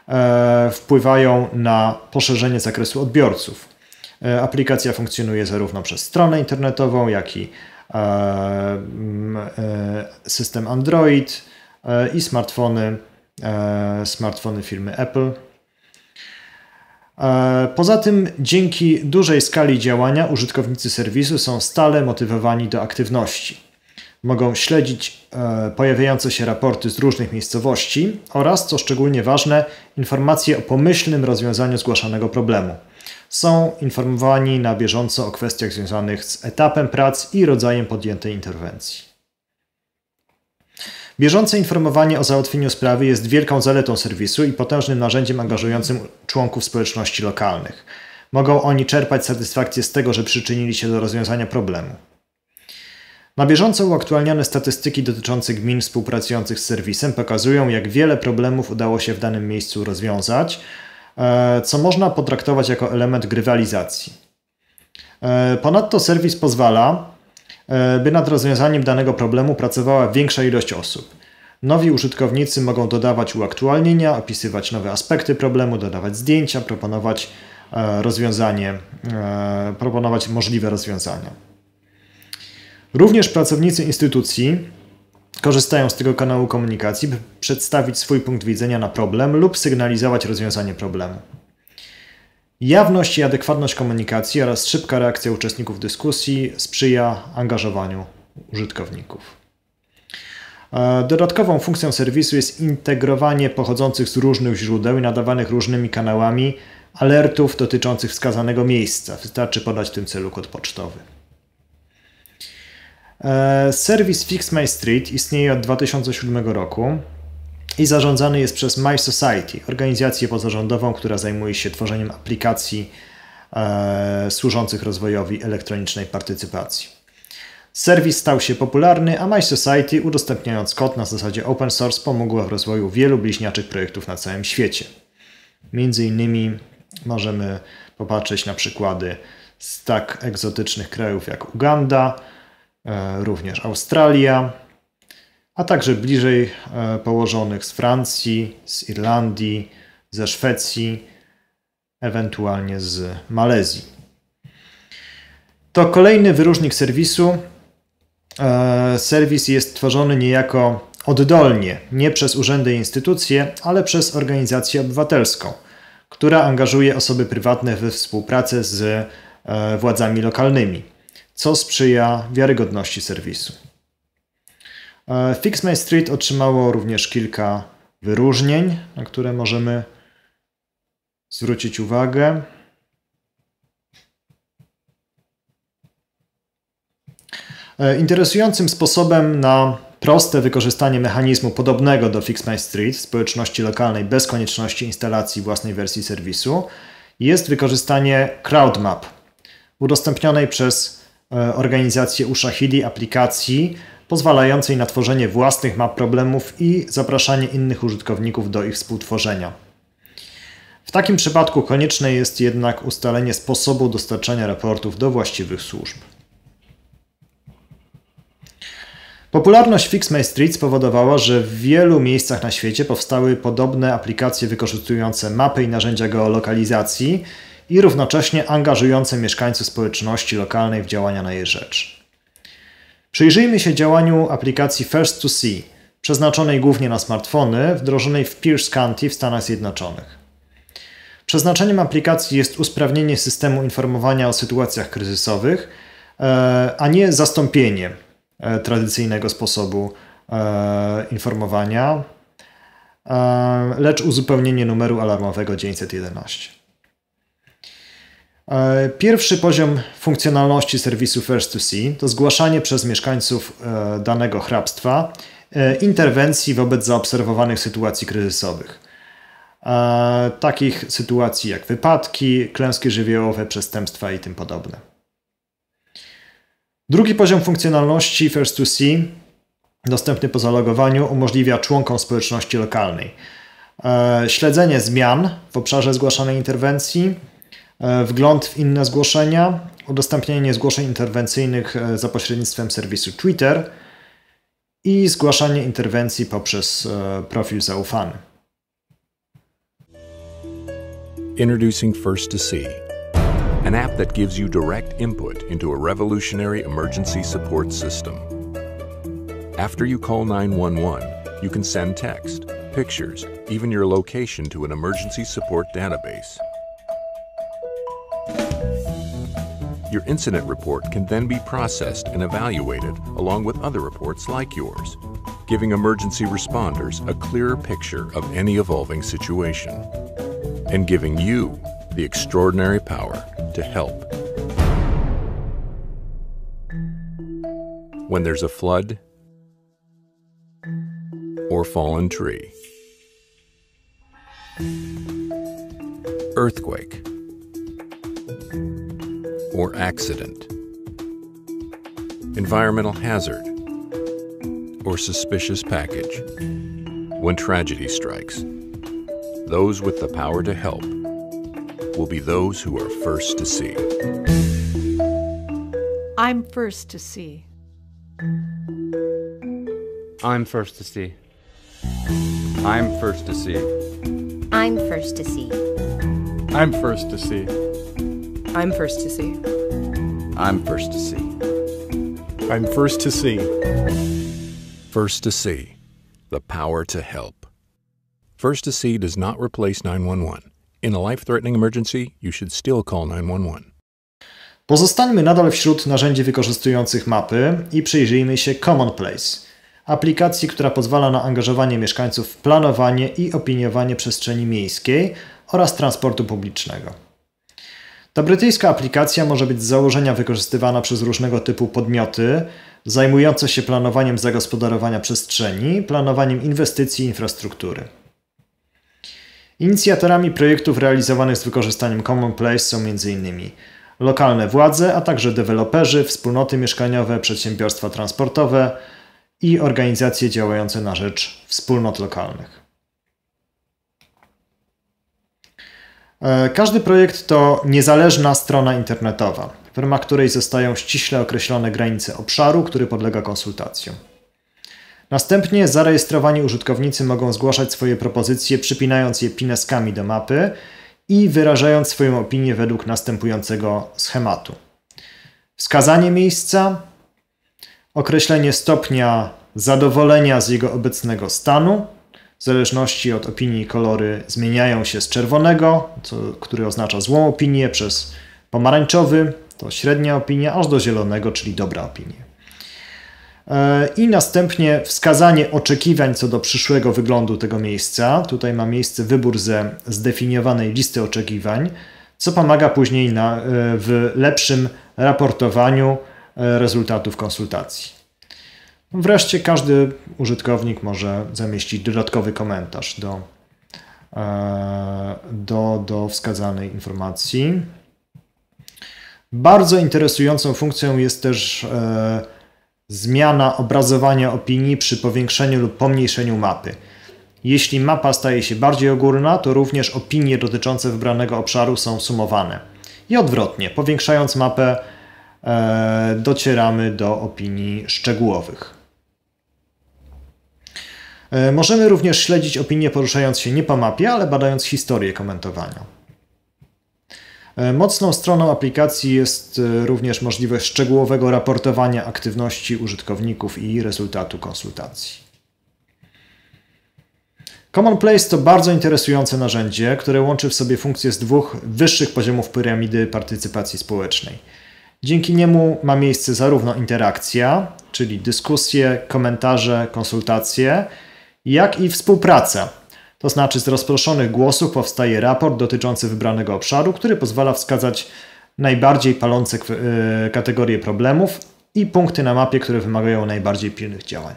E, wpływają na poszerzenie zakresu odbiorców. E, aplikacja funkcjonuje zarówno przez stronę internetową, jak i e, system Android i smartfony, smartfony firmy Apple. Poza tym, dzięki dużej skali działania, użytkownicy serwisu są stale motywowani do aktywności. Mogą śledzić e, pojawiające się raporty z różnych miejscowości oraz, co szczególnie ważne, informacje o pomyślnym rozwiązaniu zgłaszanego problemu. Są informowani na bieżąco o kwestiach związanych z etapem prac i rodzajem podjętej interwencji. Bieżące informowanie o załatwieniu sprawy jest wielką zaletą serwisu i potężnym narzędziem angażującym członków społeczności lokalnych. Mogą oni czerpać satysfakcję z tego, że przyczynili się do rozwiązania problemu. Na bieżąco uaktualniane statystyki dotyczące gmin współpracujących z serwisem pokazują, jak wiele problemów udało się w danym miejscu rozwiązać, e, co można potraktować jako element grywalizacji. E, ponadto serwis pozwala, e, by nad rozwiązaniem danego problemu pracowała większa ilość osób. Nowi użytkownicy mogą dodawać uaktualnienia, opisywać nowe aspekty problemu, dodawać zdjęcia, proponować rozwiązanie, proponować możliwe rozwiązania. Również pracownicy instytucji korzystają z tego kanału komunikacji, by przedstawić swój punkt widzenia na problem lub sygnalizować rozwiązanie problemu. Jawność i adekwatność komunikacji oraz szybka reakcja uczestników dyskusji sprzyja angażowaniu użytkowników. E, dodatkową funkcją serwisu jest integrowanie pochodzących z różnych źródeł i nadawanych różnymi kanałami alertów dotyczących wskazanego miejsca. Wystarczy podać w tym celu kod pocztowy. E, serwis Fix My Street istnieje od 2007 roku i zarządzany jest przez My Society, organizację pozarządową, która zajmuje się tworzeniem aplikacji e, służących rozwojowi elektronicznej partycypacji. Serwis stał się popularny, a My Society, udostępniając kod na zasadzie open source, pomogła w rozwoju wielu bliźniaczych projektów na całym świecie. Między innymi możemy popatrzeć na przykłady z tak egzotycznych krajów jak Uganda, E, również Australia, a także bliżej e, położonych z Francji, z Irlandii, ze Szwecji, ewentualnie z Malezji. To kolejny wyróżnik serwisu. E, serwis jest tworzony niejako oddolnie, nie przez urzędy i instytucje, ale przez organizację obywatelską, która angażuje osoby prywatne we współpracę z władzami lokalnymi co sprzyja wiarygodności serwisu. E, Fix My Street otrzymało również kilka wyróżnień, na które możemy zwrócić uwagę. E, interesującym sposobem na proste wykorzystanie mechanizmu podobnego do Fix My Street w społeczności lokalnej bez konieczności instalacji własnej wersji serwisu jest wykorzystanie CrowdMap udostępnionej przez E, organizację Ushahidi aplikacji pozwalającej na tworzenie własnych map problemów i zapraszanie innych użytkowników do ich współtworzenia. W takim przypadku konieczne jest jednak ustalenie sposobu dostarczania raportów do właściwych służb. Popularność Street spowodowała, że w wielu miejscach na świecie powstały podobne aplikacje wykorzystujące mapy i narzędzia geolokalizacji, i równocześnie angażujące mieszkańców społeczności lokalnej w działania na jej rzecz. Przyjrzyjmy się działaniu aplikacji First to See, przeznaczonej głównie na smartfony, wdrożonej w Pierce County w Stanach Zjednoczonych. Przeznaczeniem aplikacji jest usprawnienie systemu informowania o sytuacjach kryzysowych, e, a nie zastąpienie e, tradycyjnego sposobu e, informowania, lecz uzupełnienie numeru alarmowego 911. E, pierwszy poziom funkcjonalności serwisu First to See to zgłaszanie przez mieszkańców e, danego hrabstwa e, interwencji wobec zaobserwowanych sytuacji kryzysowych. Takich sytuacji jak wypadki, klęski żywiołowe, przestępstwa i tym podobne. Drugi poziom funkcjonalności First to See, dostępny po zalogowaniu, umożliwia członkom społeczności lokalnej śledzenie zmian w obszarze zgłaszanej interwencji, E, wgląd w inne zgłoszenia, udostępnianie zgłoszeń interwencyjnych e, za pośrednictwem serwisu Twitter i zgłaszanie interwencji poprzez e, profil zaufany. Introducing First to See, an app that gives you direct input into a revolutionary emergency support system. After you call 911, you can send text, pictures, even your location to an emergency support database. Your incident report can then be processed and evaluated along with other reports like yours, giving emergency responders a clearer picture of any evolving situation and giving you the extraordinary power to help. When there's a flood or fallen tree, earthquake, or accident, environmental hazard, or suspicious package. When tragedy strikes, those with the power to help will be those who are first to see. I'm first to see. I'm first to see. I'm first to see. I'm first to see. I'm first to see. I'm first to see. I'm first to see. I'm first to see. First to see. The power to help. First to see does not replace 911. In a life threatening emergency, you should still call 911. Pozostańmy nadal wśród narzędzi wykorzystujących mapy i przyjrzyjmy się Commonplace, aplikacji, która pozwala na angażowanie mieszkańców w planowanie i opiniowanie przestrzeni miejskiej oraz transportu publicznego. Ta brytyjska aplikacja może być z założenia wykorzystywana przez różnego typu podmioty zajmujące się planowaniem zagospodarowania przestrzeni, planowaniem inwestycji i infrastruktury. Inicjatorami projektów realizowanych z wykorzystaniem Common Place są m.in. lokalne władze, a także deweloperzy, wspólnoty mieszkaniowe, przedsiębiorstwa transportowe i organizacje działające na rzecz wspólnot lokalnych. E, każdy projekt to niezależna strona internetowa, w ramach której zostają ściśle określone granice obszaru, który podlega konsultacjom. Następnie zarejestrowani użytkownicy mogą zgłaszać swoje propozycje, przypinając je pineskami do mapy i wyrażając swoją opinię według następującego schematu. Wskazanie miejsca, określenie stopnia zadowolenia z jego obecnego stanu, w zależności od opinii kolory zmieniają się z czerwonego, co, który oznacza złą opinię, przez pomarańczowy, to średnia opinia, aż do zielonego, czyli dobra opinia. E, I następnie wskazanie oczekiwań co do przyszłego wyglądu tego miejsca. Tutaj ma miejsce wybór ze zdefiniowanej listy oczekiwań, co pomaga później na, e, w lepszym raportowaniu e, rezultatów konsultacji. Wreszcie każdy użytkownik może zamieścić dodatkowy komentarz do, e, do, do wskazanej informacji. Bardzo interesującą funkcją jest też e, zmiana obrazowania opinii przy powiększeniu lub pomniejszeniu mapy. Jeśli mapa staje się bardziej ogólna, to również opinie dotyczące wybranego obszaru są sumowane. I odwrotnie, powiększając mapę, e, docieramy do opinii szczegółowych. E, możemy również śledzić opinie poruszając się nie po mapie, ale badając historię komentowania. E, mocną stroną aplikacji jest e, również możliwość szczegółowego raportowania aktywności użytkowników i rezultatu konsultacji. Common Place to bardzo interesujące narzędzie, które łączy w sobie funkcje z dwóch wyższych poziomów piramidy partycypacji społecznej. Dzięki niemu ma miejsce zarówno interakcja, czyli dyskusje, komentarze, konsultacje, jak i współpraca. To znaczy z rozproszonych głosów powstaje raport dotyczący wybranego obszaru, który pozwala wskazać najbardziej palące e, kategorie problemów i punkty na mapie, które wymagają najbardziej pilnych działań.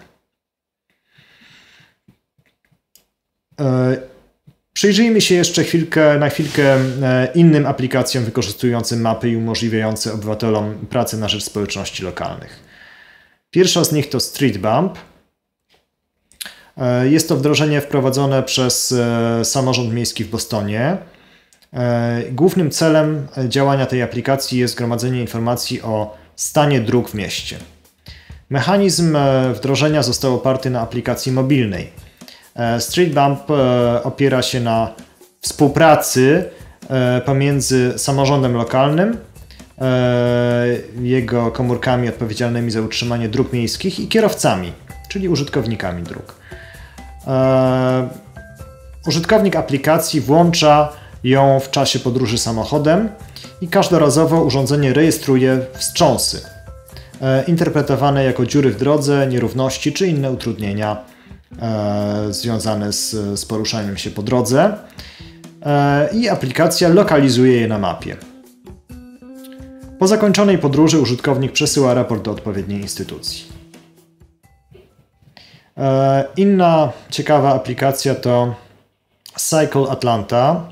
E, przyjrzyjmy się jeszcze chwilkę, na chwilkę e, innym aplikacjom wykorzystującym mapy i umożliwiającym obywatelom pracę na rzecz społeczności lokalnych. Pierwsza z nich to Street Bump – E, jest to wdrożenie wprowadzone przez e, samorząd miejski w Bostonie. E, głównym celem działania tej aplikacji jest gromadzenie informacji o stanie dróg w mieście. Mechanizm wdrożenia został oparty na aplikacji mobilnej. StreetBump opiera się na współpracy pomiędzy samorządem lokalnym, jego komórkami odpowiedzialnymi za utrzymanie dróg miejskich i kierowcami, czyli użytkownikami dróg. E, użytkownik aplikacji włącza ją w czasie podróży samochodem i każdorazowo urządzenie rejestruje wstrząsy, e, interpretowane jako dziury w drodze, nierówności czy inne utrudnienia e, związane z, z poruszaniem się po drodze i aplikacja lokalizuje je na mapie. Po zakończonej podróży użytkownik przesyła raport do odpowiedniej instytucji. E, inna ciekawa aplikacja to Cycle Atlanta,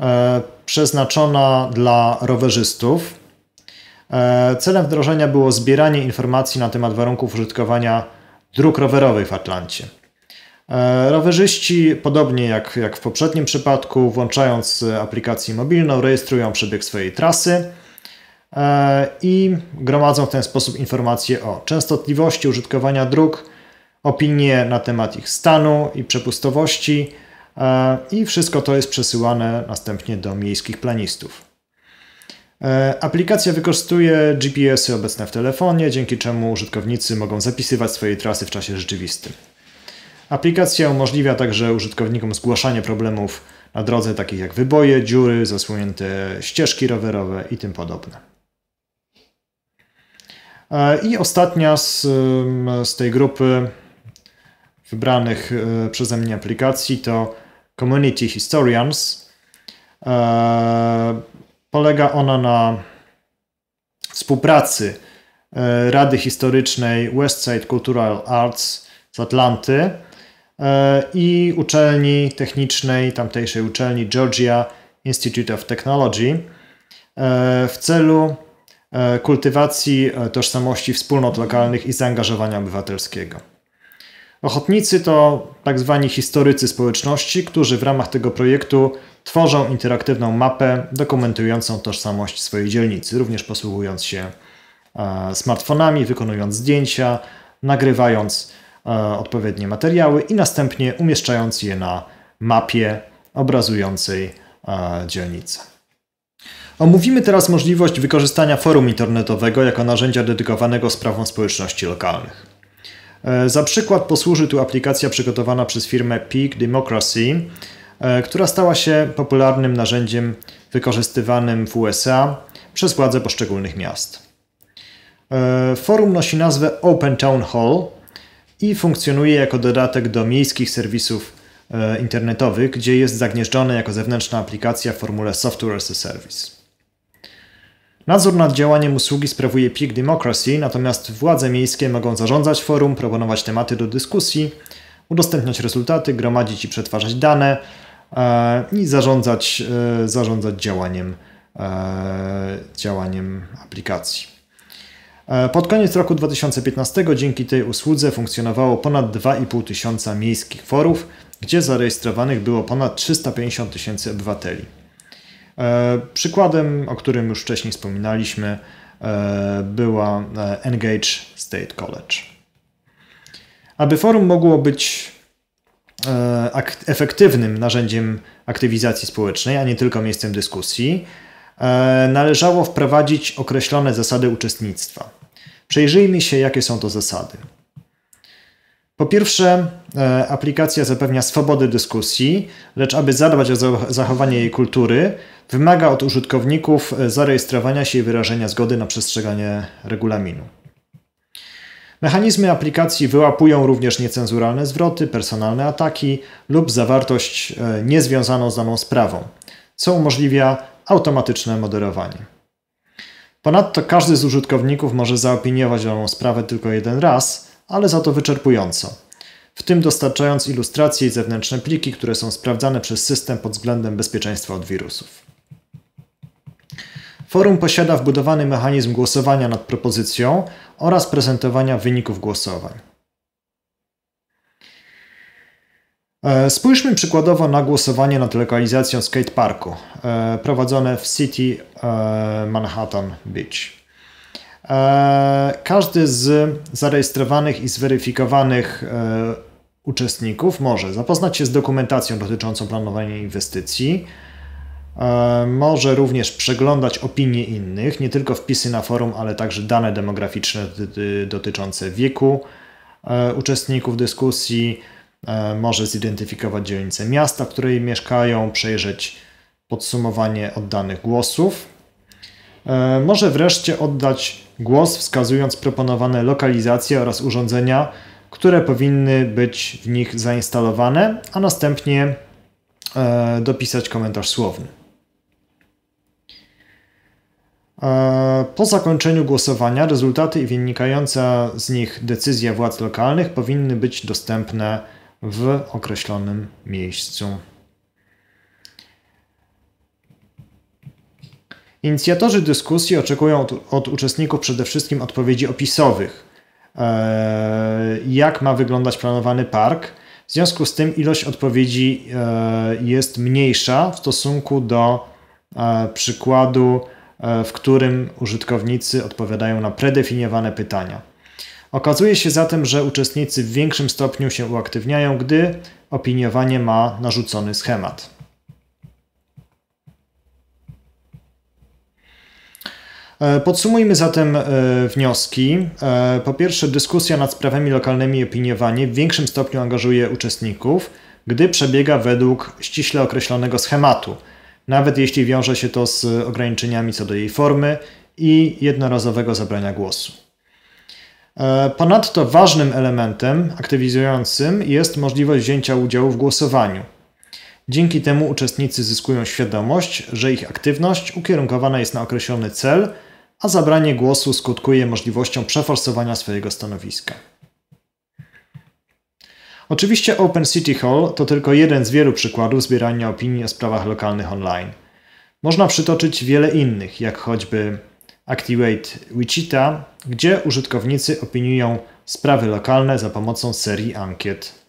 e, przeznaczona dla rowerzystów. E, celem wdrożenia było zbieranie informacji na temat warunków użytkowania dróg rowerowych w Atlancie. Rowerzyści, podobnie jak, jak w poprzednim przypadku, włączając aplikację mobilną, rejestrują przebieg swojej trasy i gromadzą w ten sposób informacje o częstotliwości użytkowania dróg, opinie na temat ich stanu i przepustowości e, i wszystko to jest przesyłane następnie do miejskich planistów. E, aplikacja wykorzystuje GPS-y obecne w telefonie, dzięki czemu użytkownicy mogą zapisywać swoje trasy w czasie rzeczywistym. Aplikacja umożliwia także użytkownikom zgłaszanie problemów na drodze, takich jak wyboje, dziury, zasłonięte ścieżki rowerowe i tym podobne. E, I ostatnia z, z tej grupy wybranych e, przeze mnie aplikacji to Community Historians. E, polega ona na współpracy e, Rady Historycznej Westside Cultural Arts z Atlanty i uczelni technicznej, tamtejszej uczelni Georgia Institute of Technology w celu kultywacji tożsamości wspólnot lokalnych i zaangażowania obywatelskiego. Ochotnicy to tak zwani historycy społeczności, którzy w ramach tego projektu tworzą interaktywną mapę dokumentującą tożsamość swojej dzielnicy, również posługując się e, smartfonami, wykonując zdjęcia, nagrywając e, odpowiednie materiały i następnie umieszczając je na mapie obrazującej e, dzielnicę. Omówimy teraz możliwość wykorzystania forum internetowego jako narzędzia dedykowanego sprawom społeczności lokalnych. E, za przykład posłuży tu aplikacja przygotowana przez firmę Peak Democracy, e, która stała się popularnym narzędziem wykorzystywanym w USA przez władze poszczególnych miast. E, forum nosi nazwę Open Town Hall i funkcjonuje jako dodatek do miejskich serwisów internetowych, gdzie jest zagnieżdżone jako zewnętrzna aplikacja w formule Software as a Service. Nadzór nad działaniem usługi sprawuje Peak Democracy, natomiast władze miejskie mogą zarządzać forum, proponować tematy do dyskusji, udostępniać rezultaty, gromadzić i przetwarzać dane e, i zarządzać, e, zarządzać działaniem, e, działaniem aplikacji. E, pod koniec roku 2015 dzięki tej usłudze funkcjonowało ponad 2,5 tysiąca miejskich forów, gdzie zarejestrowanych było ponad 350 tysięcy obywateli. E, przykładem, o którym już wcześniej wspominaliśmy, e, była e, Engage State College. Aby forum mogło być efektywnym narzędziem aktywizacji społecznej, a nie tylko miejscem dyskusji, należało wprowadzić określone zasady uczestnictwa. Przejrzyjmy się, jakie są to zasady. Po pierwsze, e, aplikacja zapewnia swobodę dyskusji, lecz aby zadbać o zachowanie jej kultury, wymaga od użytkowników e, zarejestrowania się i wyrażenia zgody na przestrzeganie regulaminu. Mechanizmy aplikacji wyłapują również niecenzuralne zwroty, personalne ataki lub zawartość e, niezwiązaną z daną sprawą, co umożliwia automatyczne moderowanie. Ponadto każdy z użytkowników może zaopiniować daną sprawę tylko jeden raz – ale za to wyczerpująco. W tym dostarczając ilustracje i zewnętrzne pliki, które są sprawdzane przez system pod względem bezpieczeństwa od wirusów. Forum posiada wbudowany mechanizm głosowania nad propozycją oraz prezentowania wyników głosowań. E, spójrzmy przykładowo na głosowanie nad lokalizacją skateparku e, prowadzone w City e, Manhattan Beach. E, każdy z zarejestrowanych i zweryfikowanych e, uczestników może zapoznać się z dokumentacją dotyczącą planowania inwestycji, e, może również przeglądać opinie innych, nie tylko wpisy na forum, ale także dane demograficzne dotyczące wieku uczestników dyskusji, może zidentyfikować dzielnicę miasta, w której mieszkają, przejrzeć podsumowanie oddanych głosów. E, może wreszcie oddać głos, wskazując proponowane lokalizacje oraz urządzenia, które powinny być w nich zainstalowane, a następnie e, dopisać komentarz słowny. E, po zakończeniu głosowania rezultaty i wynikająca z nich decyzja władz lokalnych powinny być dostępne w określonym miejscu. Inicjatorzy dyskusji oczekują od, od uczestników przede wszystkim odpowiedzi opisowych. Eee, jak ma wyglądać planowany park? W związku z tym ilość odpowiedzi eee, jest mniejsza w stosunku do e, przykładu, e, w którym użytkownicy odpowiadają na predefiniowane pytania. Okazuje się zatem, że uczestnicy w większym stopniu się uaktywniają, gdy opiniowanie ma narzucony schemat. E, podsumujmy zatem e, wnioski. E, po pierwsze, dyskusja nad sprawami lokalnymi i opiniowanie w większym stopniu angażuje uczestników, gdy przebiega według ściśle określonego schematu, nawet jeśli wiąże się to z ograniczeniami co do jej formy i jednorazowego zabrania głosu. Ponadto ważnym elementem aktywizującym jest możliwość wzięcia udziału w głosowaniu. Dzięki temu uczestnicy zyskują świadomość, że ich aktywność ukierunkowana jest na określony cel – a zabranie głosu skutkuje możliwością przeforsowania swojego stanowiska. Oczywiście Open City Hall to tylko jeden z wielu przykładów zbierania opinii o sprawach lokalnych online. Można przytoczyć wiele innych, jak choćby Activate Wichita, gdzie użytkownicy opiniują sprawy lokalne za pomocą serii ankiet.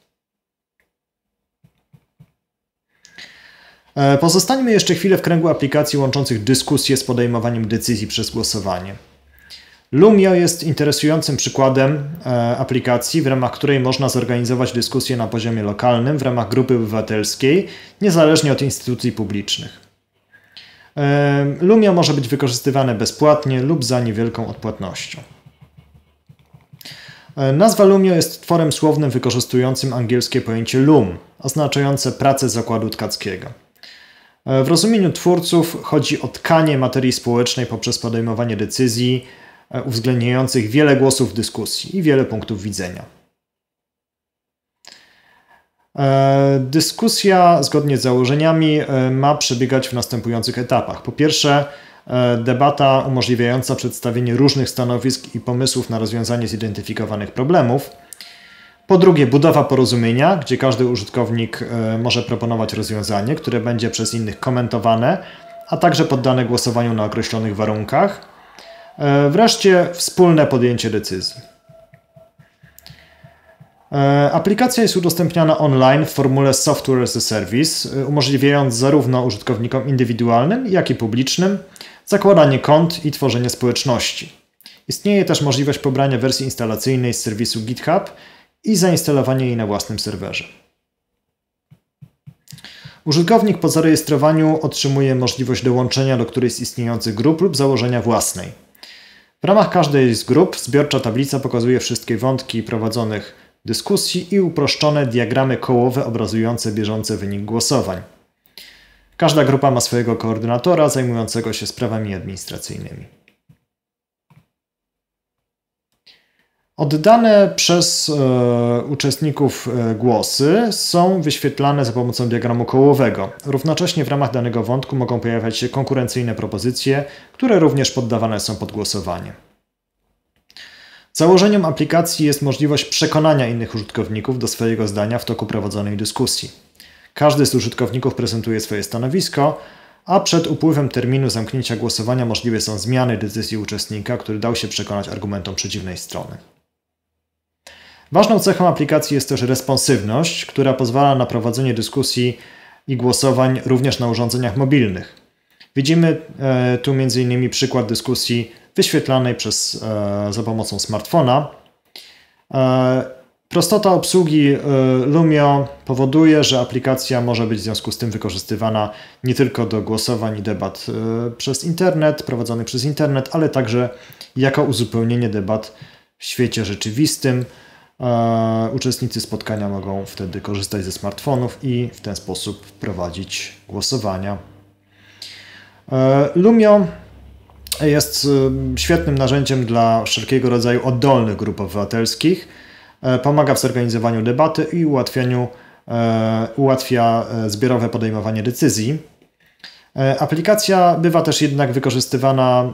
E, pozostańmy jeszcze chwilę w kręgu aplikacji łączących dyskusję z podejmowaniem decyzji przez głosowanie. Lumio jest interesującym przykładem e, aplikacji, w ramach której można zorganizować dyskusję na poziomie lokalnym w ramach grupy obywatelskiej, niezależnie od instytucji publicznych. E, Lumio może być wykorzystywane bezpłatnie lub za niewielką odpłatnością. Nazwa Lumio jest tworem słownym wykorzystującym angielskie pojęcie loom, oznaczające pracę zakładu tkackiego. E, w rozumieniu twórców chodzi o tkanie materii społecznej poprzez podejmowanie decyzji e, uwzględniających wiele głosów w dyskusji i wiele punktów widzenia. E, dyskusja zgodnie z założeniami ma przebiegać w następujących etapach. Po pierwsze, debata umożliwiająca przedstawienie różnych stanowisk i pomysłów na rozwiązanie zidentyfikowanych problemów. Po drugie, budowa porozumienia, gdzie każdy użytkownik e, może proponować rozwiązanie, które będzie przez innych komentowane, a także poddane głosowaniu na określonych warunkach. E, wreszcie, wspólne podjęcie decyzji. E, aplikacja jest udostępniana online w formule Software as a Service, umożliwiając zarówno użytkownikom indywidualnym, jak i publicznym zakładanie kont i tworzenie społeczności. Istnieje też możliwość pobrania wersji instalacyjnej z serwisu GitHub i zainstalowanie jej na własnym serwerze. Użytkownik po zarejestrowaniu otrzymuje możliwość dołączenia do którejś z istniejących grup lub założenia własnej. W ramach każdej z grup zbiorcza tablica pokazuje wszystkie wątki prowadzonych dyskusji i uproszczone diagramy kołowe obrazujące bieżący wynik głosowań. Każda grupa ma swojego koordynatora zajmującego się sprawami administracyjnymi. Oddane przez e, uczestników e, głosy są wyświetlane za pomocą diagramu kołowego. Równocześnie w ramach danego wątku mogą pojawiać się konkurencyjne propozycje, które również poddawane są pod głosowanie. Założeniem aplikacji jest możliwość przekonania innych użytkowników do swojego zdania w toku prowadzonej dyskusji. Każdy z użytkowników prezentuje swoje stanowisko, a przed upływem terminu zamknięcia głosowania możliwe są zmiany decyzji uczestnika, który dał się przekonać argumentom przeciwnej strony. Ważną cechą aplikacji jest też responsywność, która pozwala na prowadzenie dyskusji i głosowań również na urządzeniach mobilnych. Widzimy e, tu m.in. przykład dyskusji wyświetlanej przez, e, za pomocą smartfona. E, prostota obsługi Lumio powoduje, że aplikacja może być w związku z tym wykorzystywana nie tylko do głosowań i debat przez internet, prowadzonych przez internet, ale także jako uzupełnienie debat w świecie rzeczywistym E, uczestnicy spotkania mogą wtedy korzystać ze smartfonów i w ten sposób prowadzić głosowania. E, Lumio jest e, świetnym narzędziem dla wszelkiego rodzaju oddolnych grup obywatelskich. Pomaga w zorganizowaniu debaty i ułatwianiu ułatwia zbiorowe podejmowanie decyzji. Aplikacja bywa też jednak wykorzystywana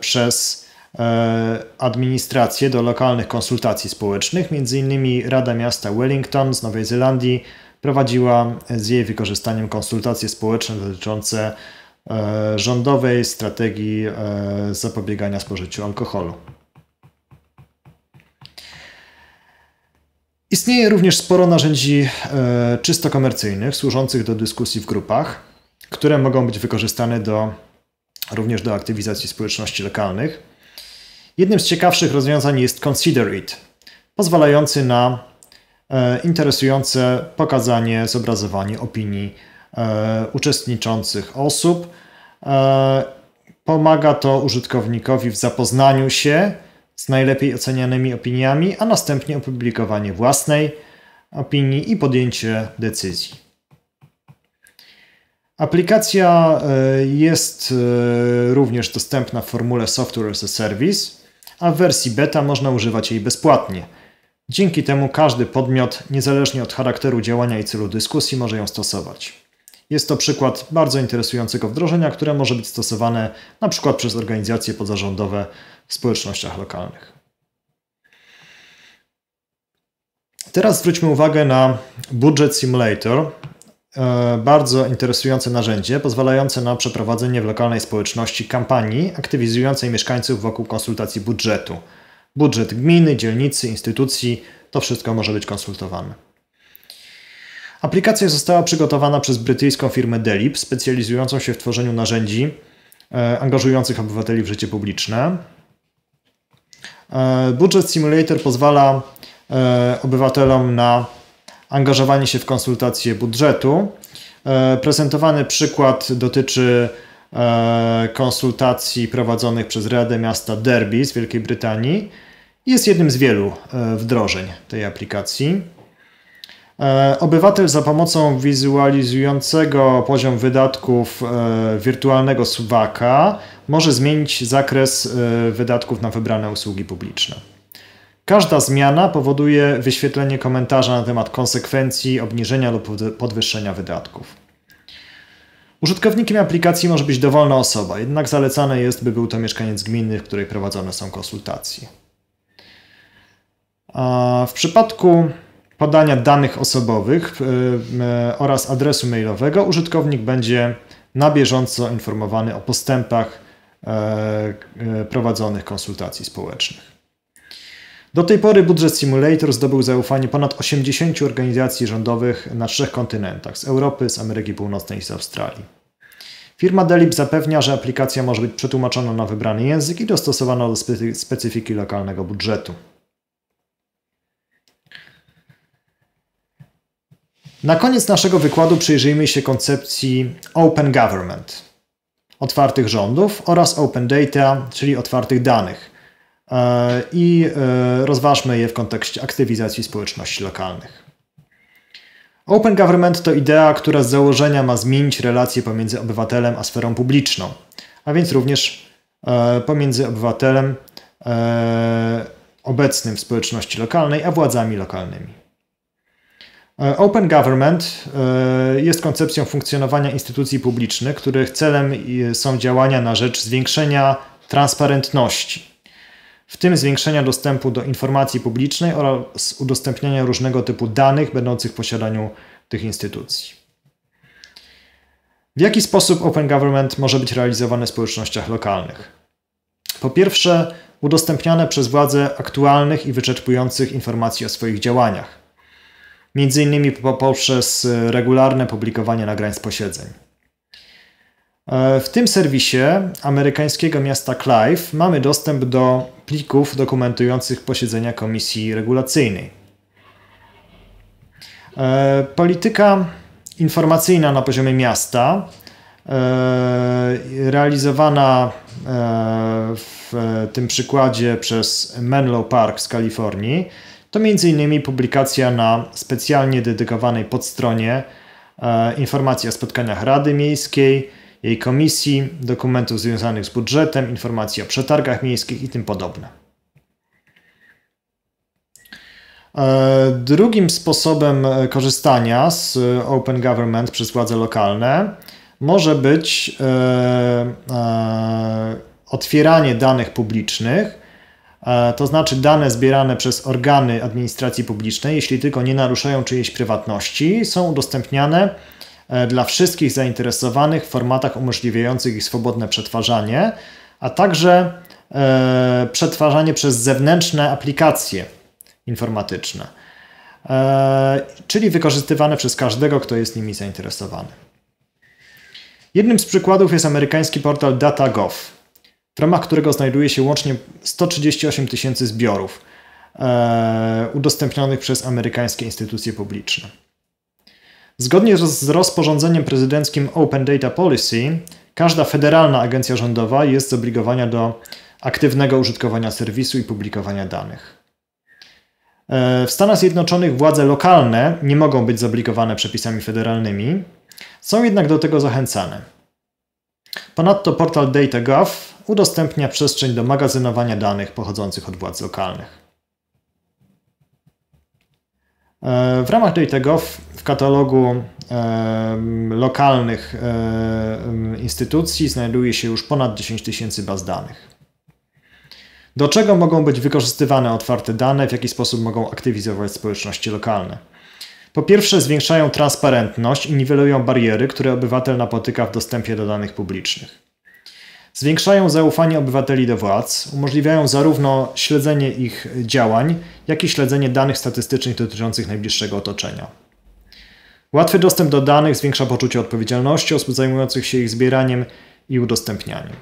przez E, administrację do lokalnych konsultacji społecznych. Między innymi Rada Miasta Wellington z Nowej Zelandii prowadziła z jej wykorzystaniem konsultacje społeczne dotyczące e, rządowej strategii e, zapobiegania spożyciu alkoholu. Istnieje również sporo narzędzi czysto komercyjnych służących do dyskusji w grupach, które mogą być wykorzystane do, również do aktywizacji społeczności lokalnych. Jednym z ciekawszych rozwiązań jest Consider It, pozwalający na e, interesujące pokazanie, zobrazowanie opinii e, uczestniczących osób. E, pomaga to użytkownikowi w zapoznaniu się z najlepiej ocenianymi opiniami, a następnie opublikowanie własnej opinii i podjęcie decyzji. Aplikacja jest również dostępna w formule Software as a Service a w wersji beta można używać jej bezpłatnie. Dzięki temu każdy podmiot, niezależnie od charakteru działania i celu dyskusji, może ją stosować. Jest to przykład bardzo interesującego wdrożenia, które może być stosowane np. przez organizacje pozarządowe w społecznościach lokalnych. Teraz zwróćmy uwagę na Budget Simulator, E, bardzo interesujące narzędzie pozwalające na przeprowadzenie w lokalnej społeczności kampanii aktywizującej mieszkańców wokół konsultacji budżetu. Budżet gminy, dzielnicy, instytucji to wszystko może być konsultowane. Aplikacja została przygotowana przez brytyjską firmę Delib, specjalizującą się w tworzeniu narzędzi e, angażujących obywateli w życie publiczne. E, budżet Simulator pozwala obywatelom na angażowanie się w konsultacje budżetu. E, prezentowany przykład dotyczy e, konsultacji prowadzonych przez Radę Miasta Derby z Wielkiej Brytanii. Jest jednym z wielu e, wdrożeń tej aplikacji. Obywatel za pomocą wizualizującego poziom wydatków wirtualnego suwaka może zmienić zakres wydatków na wybrane usługi publiczne. Każda zmiana powoduje wyświetlenie komentarza na temat konsekwencji obniżenia lub podwyższenia wydatków. Użytkownikiem aplikacji może być dowolna osoba, jednak zalecane jest, by był to mieszkaniec gminy, w której prowadzone są konsultacje. A w przypadku podania danych osobowych oraz adresu mailowego użytkownik będzie na bieżąco informowany o postępach e, e, prowadzonych konsultacji społecznych. Do tej pory budżet Simulator zdobył zaufanie ponad 80 organizacji rządowych na trzech kontynentach z Europy, z Ameryki Północnej i z Australii. Firma Delib zapewnia, że aplikacja może być przetłumaczona na wybrany język i dostosowana do specyfiki lokalnego budżetu. Na koniec naszego wykładu przyjrzyjmy się koncepcji Open Government, otwartych rządów oraz Open Data, czyli otwartych danych – E, i e, rozważmy je w kontekście aktywizacji społeczności lokalnych. Open government to idea, która z założenia ma zmienić relacje pomiędzy obywatelem a sferą publiczną, a więc również e, pomiędzy obywatelem obecnym w społeczności lokalnej a władzami lokalnymi. Open government jest koncepcją funkcjonowania instytucji publicznych, których celem są działania na rzecz zwiększenia transparentności w tym zwiększenia dostępu do informacji publicznej oraz udostępniania różnego typu danych będących w posiadaniu tych instytucji. W jaki sposób Open Government może być realizowany w społecznościach lokalnych? Po pierwsze, udostępniane przez władze aktualnych i wyczerpujących informacji o swoich działaniach, między innymi poprzez regularne publikowanie nagrań z posiedzeń. E, w tym serwisie amerykańskiego miasta Clive mamy dostęp do plików dokumentujących posiedzenia komisji regulacyjnej. E, polityka informacyjna na poziomie miasta, e, realizowana w tym przykładzie przez Menlo Park z Kalifornii, to m.in. publikacja na specjalnie dedykowanej podstronie informacji o spotkaniach Rady Miejskiej, jej komisji, dokumentów związanych z budżetem, informacji o przetargach miejskich i tym podobne. E, drugim sposobem e, korzystania z e, Open Government przez władze lokalne może być otwieranie danych publicznych, to znaczy dane zbierane przez organy administracji publicznej, jeśli tylko nie naruszają czyjejś prywatności, są udostępniane E, dla wszystkich zainteresowanych w formatach umożliwiających ich swobodne przetwarzanie, a także e, przetwarzanie przez zewnętrzne aplikacje informatyczne, e, czyli wykorzystywane przez każdego, kto jest nimi zainteresowany. Jednym z przykładów jest amerykański portal DataGov, w ramach którego znajduje się łącznie 138 tysięcy zbiorów udostępnionych przez amerykańskie instytucje publiczne. Zgodnie z rozporządzeniem prezydenckim Open Data Policy, każda federalna agencja rządowa jest zobligowana do aktywnego użytkowania serwisu i publikowania danych. E, w Stanach Zjednoczonych władze lokalne nie mogą być zobligowane przepisami federalnymi, są jednak do tego zachęcane. Ponadto portal DataGov udostępnia przestrzeń do magazynowania danych pochodzących od władz lokalnych. E, w ramach tego w katalogu e, lokalnych e, instytucji znajduje się już ponad 10 tysięcy baz danych. Do czego mogą być wykorzystywane otwarte dane, w jaki sposób mogą aktywizować społeczności lokalne? Po pierwsze, zwiększają transparentność i niwelują bariery, które obywatel napotyka w dostępie do danych publicznych. Zwiększają zaufanie obywateli do władz, umożliwiają zarówno śledzenie ich działań, jak i śledzenie danych statystycznych dotyczących najbliższego otoczenia. Łatwy dostęp do danych zwiększa poczucie odpowiedzialności osób zajmujących się ich zbieraniem i udostępnianiem.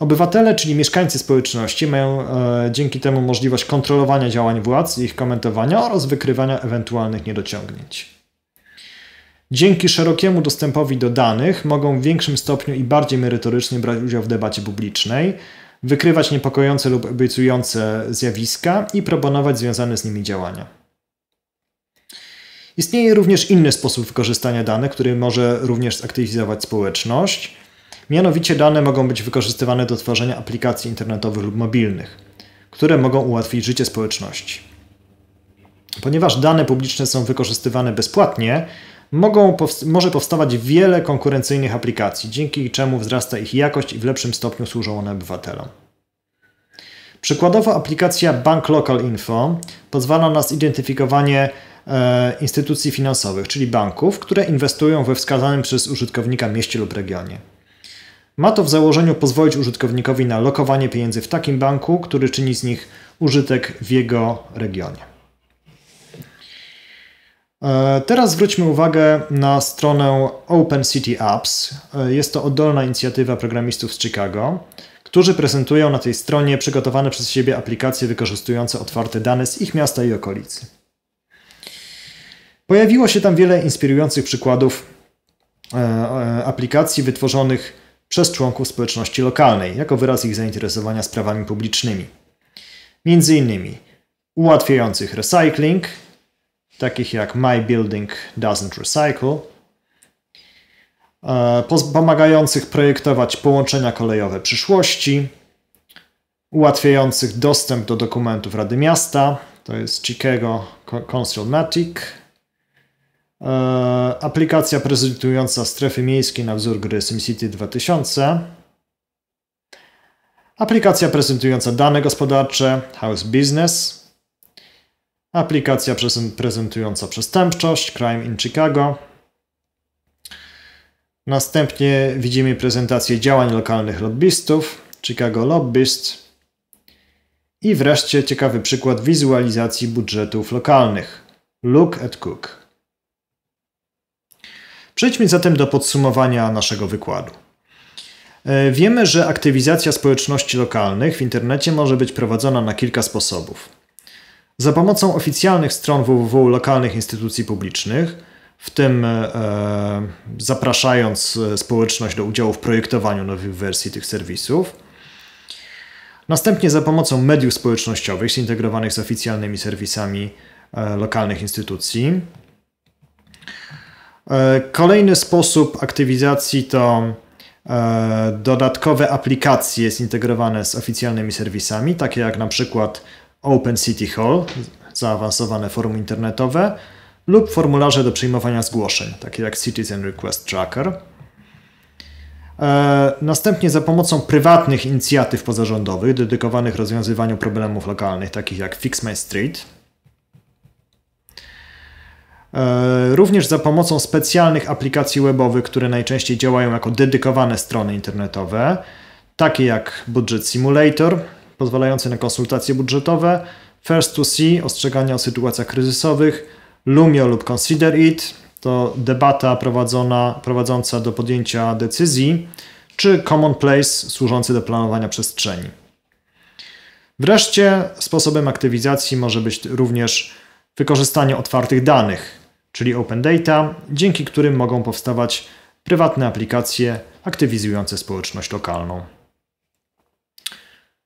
Obywatele, czyli mieszkańcy społeczności, mają e, dzięki temu możliwość kontrolowania działań władz i ich komentowania oraz wykrywania ewentualnych niedociągnięć. Dzięki szerokiemu dostępowi do danych mogą w większym stopniu i bardziej merytorycznie brać udział w debacie publicznej, wykrywać niepokojące lub obiecujące zjawiska i proponować związane z nimi działania. Istnieje również inny sposób wykorzystania danych, który może również zaktywizować społeczność. Mianowicie dane mogą być wykorzystywane do tworzenia aplikacji internetowych lub mobilnych, które mogą ułatwić życie społeczności. Ponieważ dane publiczne są wykorzystywane bezpłatnie, mogą, może powstawać wiele konkurencyjnych aplikacji, dzięki czemu wzrasta ich jakość i w lepszym stopniu służą one obywatelom. Przykładowo aplikacja Bank Local Info pozwala na zidentyfikowanie e, instytucji finansowych, czyli banków, które inwestują we wskazanym przez użytkownika mieście lub regionie. Ma to w założeniu pozwolić użytkownikowi na lokowanie pieniędzy w takim banku, który czyni z nich użytek w jego regionie. E, teraz zwróćmy uwagę na stronę Open City Apps. E, jest to oddolna inicjatywa programistów z Chicago, którzy prezentują na tej stronie przygotowane przez siebie aplikacje wykorzystujące otwarte dane z ich miasta i okolicy. Pojawiło się tam wiele inspirujących przykładów e, aplikacji wytworzonych przez członków społeczności lokalnej jako wyraz ich zainteresowania sprawami publicznymi. Między innymi ułatwiających recycling, takich jak My Building Doesn't Recycle, e, pomagających projektować połączenia kolejowe przyszłości, ułatwiających dostęp do dokumentów Rady Miasta, to jest Chicago Councilmatic, e, aplikacja prezentująca strefy miejskie na wzór gry SimCity 2000, aplikacja prezentująca dane gospodarcze House Business, Aplikacja prezentująca przestępczość, Crime in Chicago. Następnie widzimy prezentację działań lokalnych lobbystów, Chicago Lobbyist. I wreszcie ciekawy przykład wizualizacji budżetów lokalnych, Look at Cook. Przejdźmy zatem do podsumowania naszego wykładu. E, wiemy, że aktywizacja społeczności lokalnych w internecie może być prowadzona na kilka sposobów za pomocą oficjalnych stron www lokalnych instytucji publicznych, w tym e, zapraszając e, społeczność do udziału w projektowaniu nowych wersji tych serwisów. Następnie za pomocą mediów społecznościowych zintegrowanych z oficjalnymi serwisami e, lokalnych instytucji. E, kolejny sposób aktywizacji to e, dodatkowe aplikacje zintegrowane z oficjalnymi serwisami, takie jak na przykład Open City Hall, zaawansowane forum internetowe, lub formularze do przyjmowania zgłoszeń, takie jak Citizen Request Tracker. E, następnie za pomocą prywatnych inicjatyw pozarządowych dedykowanych rozwiązywaniu problemów lokalnych, takich jak Fix My Street. E, również za pomocą specjalnych aplikacji webowych, które najczęściej działają jako dedykowane strony internetowe, takie jak Budget Simulator, pozwalający na konsultacje budżetowe, First to See, ostrzegania o sytuacjach kryzysowych, Lumio lub Consider It, to debata prowadzona, prowadząca do podjęcia decyzji, czy Commonplace służący do planowania przestrzeni. Wreszcie sposobem aktywizacji może być również wykorzystanie otwartych danych, czyli Open Data, dzięki którym mogą powstawać prywatne aplikacje aktywizujące społeczność lokalną.